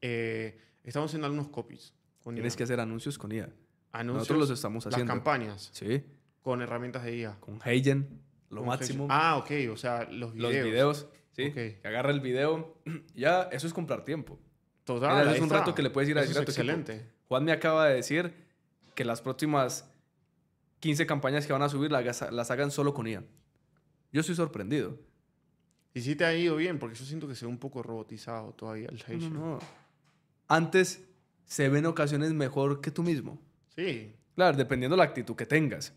A: Eh, estamos haciendo algunos copies. Con Tienes que hacer anuncios con IA. Anuncios, Nosotros los estamos haciendo. Las campañas. Sí. Con herramientas de IA. Con Hagen, lo máximo. Ah, ok. O sea, los videos. Los videos,
B: sí. Que agarra el video. ya, eso es comprar tiempo. Total. es un rato que le puedes ir a decir a tu excelente. Juan me acaba de decir que las próximas 15 campañas que van a subir las, hagan solo con ella. Yo estoy sorprendido. Y sí te ha ido bien, porque yo siento que se ve un poco robotizado todavía el Antes se ve en ocasiones mejor que tú mismo. Sí. Claro, dependiendo la actitud que tengas.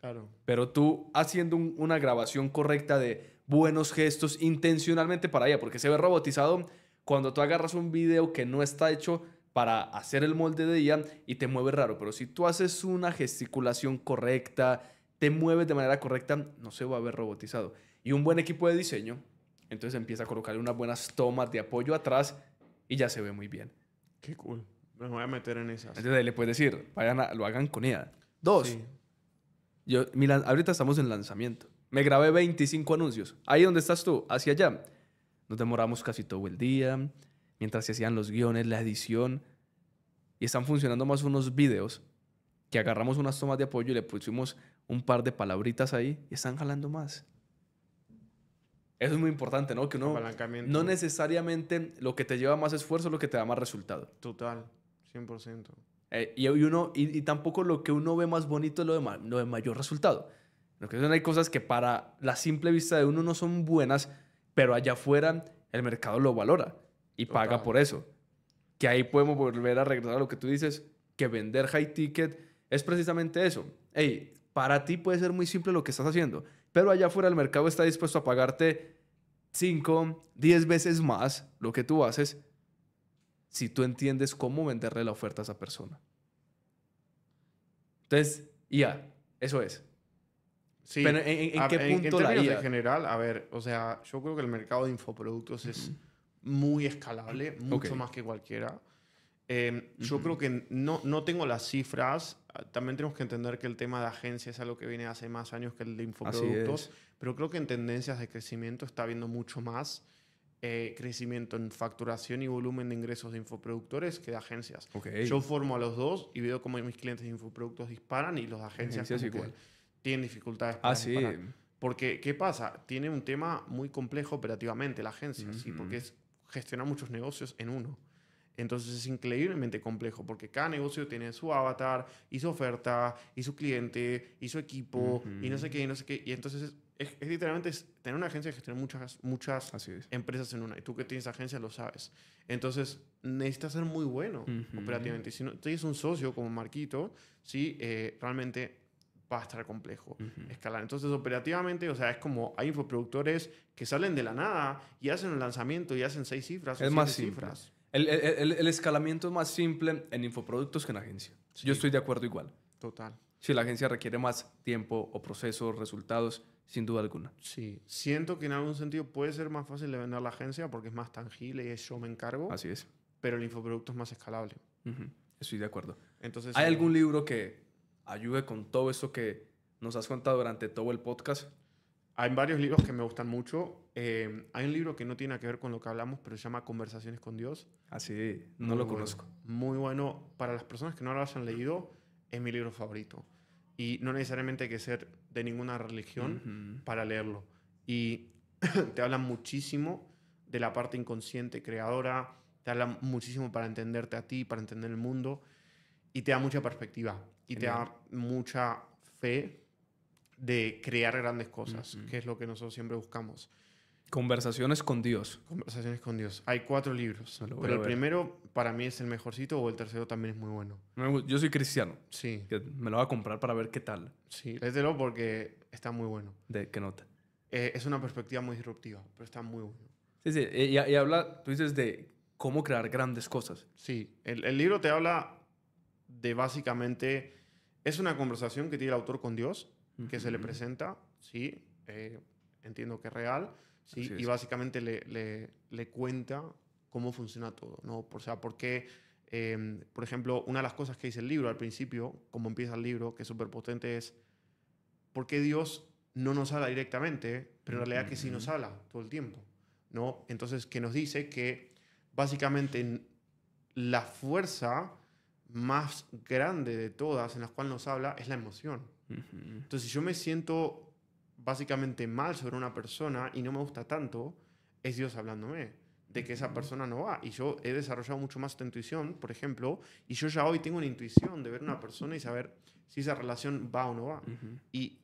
B: Claro. Pero tú haciendo una grabación correcta de buenos gestos intencionalmente para ella, porque se ve robotizado cuando tú agarras un video que no está hecho para hacer el molde de día y te mueve raro. Pero si tú haces una gesticulación correcta, te mueves de manera correcta, no se va a ver robotizado. Y un buen equipo de diseño, entonces empieza a colocarle unas buenas tomas de apoyo atrás y ya se ve muy bien. Qué cool.
A: Me voy a meter en esas.
B: Entonces le puedes decir, vayan lo hagan con ella. Dos. Yo, mira, ahorita estamos en lanzamiento. Me grabé 25 anuncios. Ahí donde estás tú, hacia allá. Nos demoramos casi todo el día mientras se hacían los guiones, la edición. Y están funcionando más unos videos que agarramos unas tomas de apoyo y le pusimos un par de palabritas ahí y están jalando más. Eso es muy importante, ¿no? Que uno no necesariamente lo que te lleva más esfuerzo es lo que te da más resultado. Total, 100%. Eh, y, uno, y, tampoco lo que uno ve más bonito es lo de, mayor resultado. Lo que son hay cosas que para la simple vista de uno no son buenas, pero allá afuera el mercado lo valora y paga por eso. Que ahí podemos volver a regresar a lo que tú dices, que vender high ticket es precisamente eso. Hey, para ti puede ser muy simple lo que estás haciendo, pero allá afuera el mercado está dispuesto a pagarte 5, 10 veces más lo que tú haces si tú entiendes cómo venderle la oferta a esa persona. Entonces, ya.
A: eso es. Sí. Pero ¿en, qué punto la En general, a ver, o sea, yo creo que el mercado de infoproductos es muy escalable, mucho más que cualquiera. Em, yo creo que no, no tengo las cifras. También tenemos que entender que el tema de agencias es algo que viene hace más años que el de infoproductos, pero creo que en tendencias de crecimiento está habiendo mucho más eh, crecimiento en facturación y volumen de ingresos de infoproductores que de agencias. Yo formo a los dos y veo cómo mis clientes de infoproductos disparan y los de agencias, igual. tienen dificultades para ah, Sí. Porque, ¿qué pasa? Tiene un tema muy complejo operativamente la agencia, ¿sí? porque es gestiona muchos negocios en uno. Entonces es increíblemente complejo porque cada negocio tiene su avatar y su oferta y su cliente y su equipo y no sé qué y no sé qué. Y entonces es, literalmente tener una agencia que gestiona muchas, muchas empresas en una. Y tú que tienes agencia lo sabes. Entonces necesitas ser muy bueno operativamente. Si no tienes un socio como Marquito, sí, eh, realmente va a estar complejo escalar. Entonces, operativamente, o sea, es como hay infoproductores que salen de la nada y hacen un lanzamiento y hacen seis cifras. Es más Cifras. El, escalamiento
B: es más simple en infoproductos que en agencia. Yo estoy de acuerdo igual. Total. Si la agencia requiere más tiempo o procesos, resultados, sin duda alguna. Sí,
A: siento que en algún sentido puede ser más fácil de vender a la agencia porque es más tangible y es yo me encargo. Así es. Pero el infoproducto es más escalable.
B: Estoy de acuerdo. Entonces, ¿Hay algún libro que ayude con todo eso
A: que nos has contado durante todo el podcast? Hay varios libros que me gustan mucho. Em, hay un libro que no tiene que ver con lo que hablamos, pero se llama Conversaciones con Dios. Ah, sí, no lo conozco. Muy bueno. Para las personas que no lo hayan leído, es mi libro favorito. Y no necesariamente hay que ser de ninguna religión para leerlo. Y te habla muchísimo de la parte inconsciente, creadora, te habla muchísimo para entenderte a ti, para entender el mundo, y te da mucha perspectiva y te da mucha fe de crear grandes cosas, que es lo que nosotros siempre buscamos. Conversaciones con Dios. Conversaciones con Dios. Hay cuatro libros, pero el primero para mí es el mejorcito o el tercero también es muy bueno. Yo soy cristiano. Sí. me lo voy a comprar para ver qué tal. Sí, léetelo porque está muy bueno. ¿De qué nota? Eh, es una perspectiva muy disruptiva, pero está muy bueno. Sí, sí. Eh, y, habla, tú dices, de cómo crear grandes cosas. Sí. El, el libro te habla de básicamente es una conversación que tiene el autor con Dios, que se le presenta, sí, eh, entiendo que es real, sí, y básicamente le, cuenta cómo funciona todo, ¿no? sea, por em, por ejemplo, una de las cosas que dice el libro al principio, como empieza el libro, que es súper potente, es por qué Dios no nos habla directamente, pero en realidad que sí nos habla todo el tiempo, ¿no? Entonces, que nos dice que básicamente la fuerza más grande de todas en las cuales nos habla es la emoción. Entonces, si yo me siento básicamente mal sobre una persona y no me gusta tanto, es Dios hablándome de que esa persona no va. Y yo he desarrollado mucho más esta intuición, por ejemplo, y yo ya hoy tengo una intuición de ver una persona y saber si esa relación va o no va. Y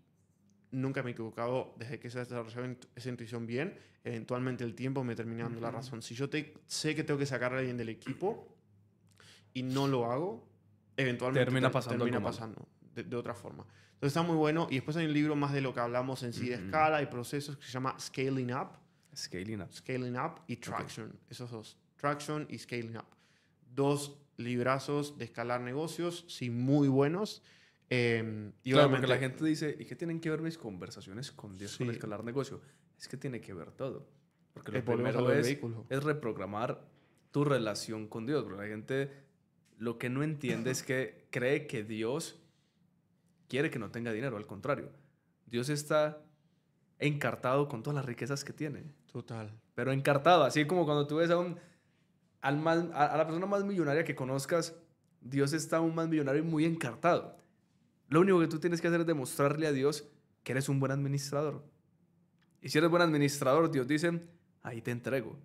A: nunca me he equivocado desde que se ha desarrollado esa intuición bien. Eventualmente el tiempo me termina dando la razón. Si yo te, sé que tengo que sacar a alguien del equipo, y no lo hago, eventualmente termina pasando. Termina pasando de, otra forma. Entonces está muy bueno. Y después hay un libro más de lo que hablamos en sí de escala y procesos que se llama Scaling Up. Scaling Up. Scaling Up y Traction. Esos dos. Traction y Scaling Up. Dos librazos de escalar negocios, sí, muy buenos. Em, y claro, porque la gente
B: dice, ¿y qué tienen que ver mis conversaciones con Dios con escalar negocio? Es que tiene que ver todo. Porque lo eh, primero es, es reprogramar tu relación con Dios. Porque la gente lo que no entiende es que cree que Dios quiere que no tenga dinero, al contrario. Dios está encartado con todas las riquezas que tiene. Total. Pero encartado, así como cuando tú ves a un al a la persona más millonaria que conozcas, Dios está un más millonario y muy encartado. Lo único que tú tienes que hacer es demostrarle a Dios que eres un buen administrador. Y si eres buen administrador, Dios dice, ahí te entrego.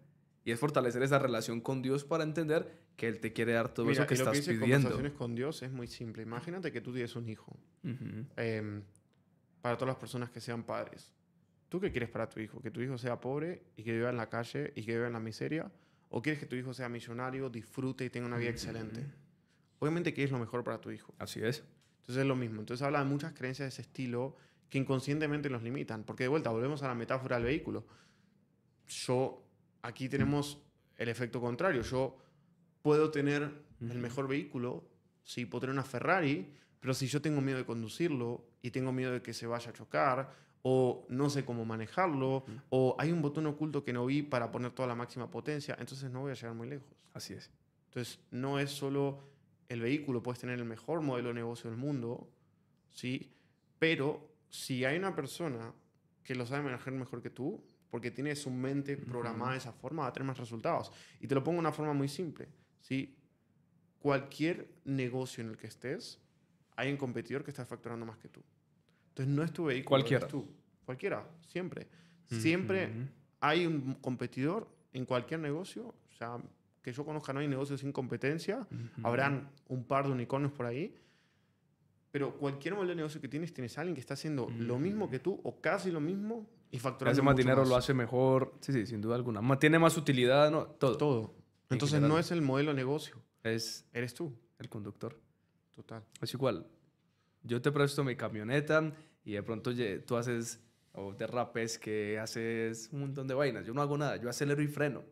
B: Y es fortalecer esa relación con Dios para entender que Él te quiere dar todo eso que estás que dice conversaciones
A: con Dios es muy simple. Imagínate que tú tienes un hijo. Em, para todas las personas que sean padres. ¿Tú qué quieres para tu hijo? ¿Que tu hijo sea pobre y que viva en la calle y que viva en la miseria? ¿O quieres que tu hijo sea millonario, disfrute y tenga una vida excelente? Obviamente es lo mejor para tu hijo. Así es. Entonces es lo mismo. Entonces habla de muchas creencias de ese estilo que inconscientemente nos limitan. Porque de vuelta, volvemos a la metáfora del vehículo. Yo Aquí tenemos el efecto contrario. Yo puedo tener el mejor vehículo, sí, puedo tener una Ferrari, pero si yo tengo miedo de conducirlo y tengo miedo de que se vaya a chocar o no sé cómo manejarlo, o hay un botón oculto que no vi para poner toda la máxima potencia, entonces no voy a llegar muy lejos. Así es. Entonces, no es solo el vehículo, puedes tener el mejor modelo de negocio del mundo, ¿sí? Pero si hay una persona que lo sabe manejar mejor que tú, porque tiene su mente programada de esa forma, va a tener más resultados. Y te lo pongo de una forma muy simple. ¿sí? Cualquier negocio en el que estés, hay un competidor que está facturando más que tú. Entonces no es tu vehículo, cualquiera. es tú. Cualquiera, siempre. Siempre hay un competidor en cualquier negocio. O sea, que yo conozca, no hay negocios sin competencia. Habrán un par de unicornios por ahí. Pero cualquier modelo de negocio que tienes, tienes a alguien que está haciendo lo mismo que tú o casi lo mismo y factura. Hace más dinero, lo hace
B: mejor. Sí, sí, sin duda alguna. Tiene más utilidad, ¿no? Todo. Todo. Entonces no es
A: el modelo de negocio. Es.
B: Eres tú. El conductor. Total. Es igual. Yo te presto mi camioneta y de pronto tú haces o te rapes que haces un montón de vainas. Yo no hago nada, yo acelero y freno.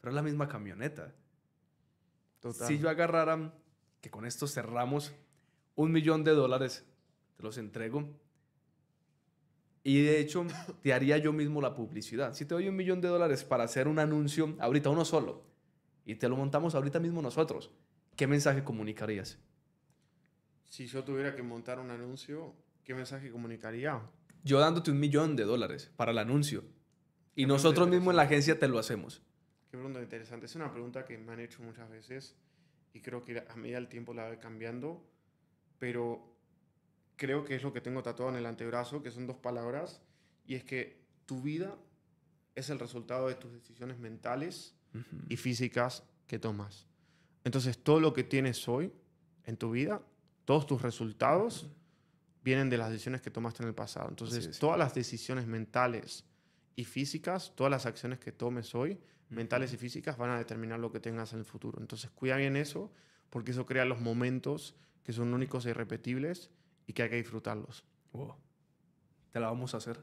B: Pero es la misma camioneta. Total. Si yo agarrara que con esto cerramos un millón de dólares, te los entrego y de hecho, te haría yo mismo la publicidad. Si te doy un millón de dólares para hacer un anuncio, ahorita uno solo, y te lo montamos ahorita mismo nosotros, ¿qué mensaje comunicarías?
A: Si yo tuviera que montar un anuncio, ¿qué mensaje comunicaría?
B: Yo dándote un millón de dólares para el anuncio. Y nosotros mismos en la agencia te lo hacemos.
A: Qué pregunta interesante. Es una pregunta que me han hecho muchas veces y creo que a medida del tiempo la voy cambiando. Pero creo que es lo que tengo tatuado en el antebrazo, que son dos palabras, y es que tu vida es el resultado de tus decisiones mentales y físicas que tomas. Entonces, todo lo que tienes hoy en tu vida, todos tus resultados, vienen de las decisiones que tomaste en el pasado. Entonces, todas las decisiones mentales y físicas, todas las acciones que tomes hoy, mentales y físicas, van a determinar lo que tengas en el futuro. Entonces, cuida bien eso, porque eso crea los momentos que son únicos e irrepetibles y que hay que disfrutarlos. Te la vamos a hacer.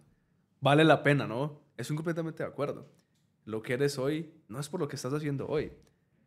A: Vale la pena, ¿no? Estoy completamente de acuerdo.
B: Lo que eres hoy no es por lo que estás haciendo hoy,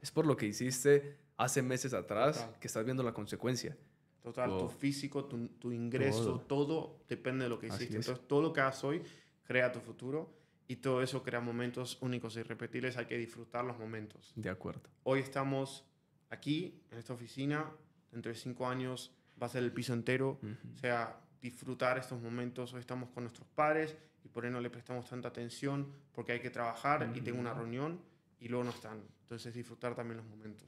B: es por lo que hiciste hace meses atrás que estás viendo la consecuencia.
A: Total, tu físico, tu, ingreso, todo. depende de lo que hiciste. Entonces, todo lo que haces hoy crea tu futuro y todo eso crea momentos únicos e irrepetibles. Hay que disfrutar los momentos. De acuerdo. Hoy estamos aquí, en esta oficina. Dentro de cinco años va a ser el piso entero, o sea, disfrutar estos momentos, hoy estamos con nuestros pares y por eso no le prestamos tanta atención porque hay que trabajar y tengo una reunión y luego no están. Entonces disfrutar también los momentos.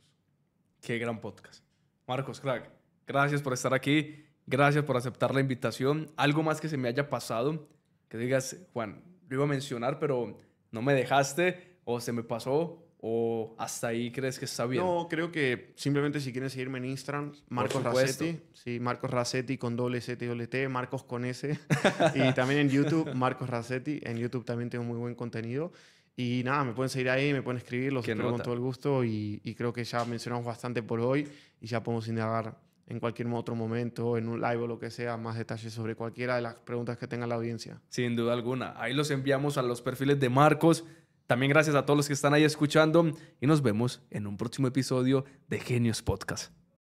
B: Qué gran podcast. Marcos, crack, gracias por estar aquí, gracias por aceptar la invitación. Algo más que se me haya pasado, que digas, Juan, lo iba a mencionar, pero no me dejaste o se me pasó ¿O hasta ahí crees que está bien? No, creo que simplemente
A: si quieren seguirme en Instagram, Marcos Racetti. Sí, Marcos Racetti con doble Z doble T, Marcos con S. y también en YouTube, Marcos Racetti. En YouTube también tengo muy buen contenido. Y nada, me pueden seguir ahí, me pueden escribir, los espero con todo el gusto. Y, y, creo que ya mencionamos bastante por hoy y ya podemos indagar en cualquier otro momento, en un live o lo que sea, más detalles sobre cualquiera de las preguntas que tenga la audiencia.
B: Sin duda alguna. Ahí los enviamos a los perfiles de Marcos también gracias a todos los que están ahí escuchando y nos vemos en un próximo episodio de Genios Podcast.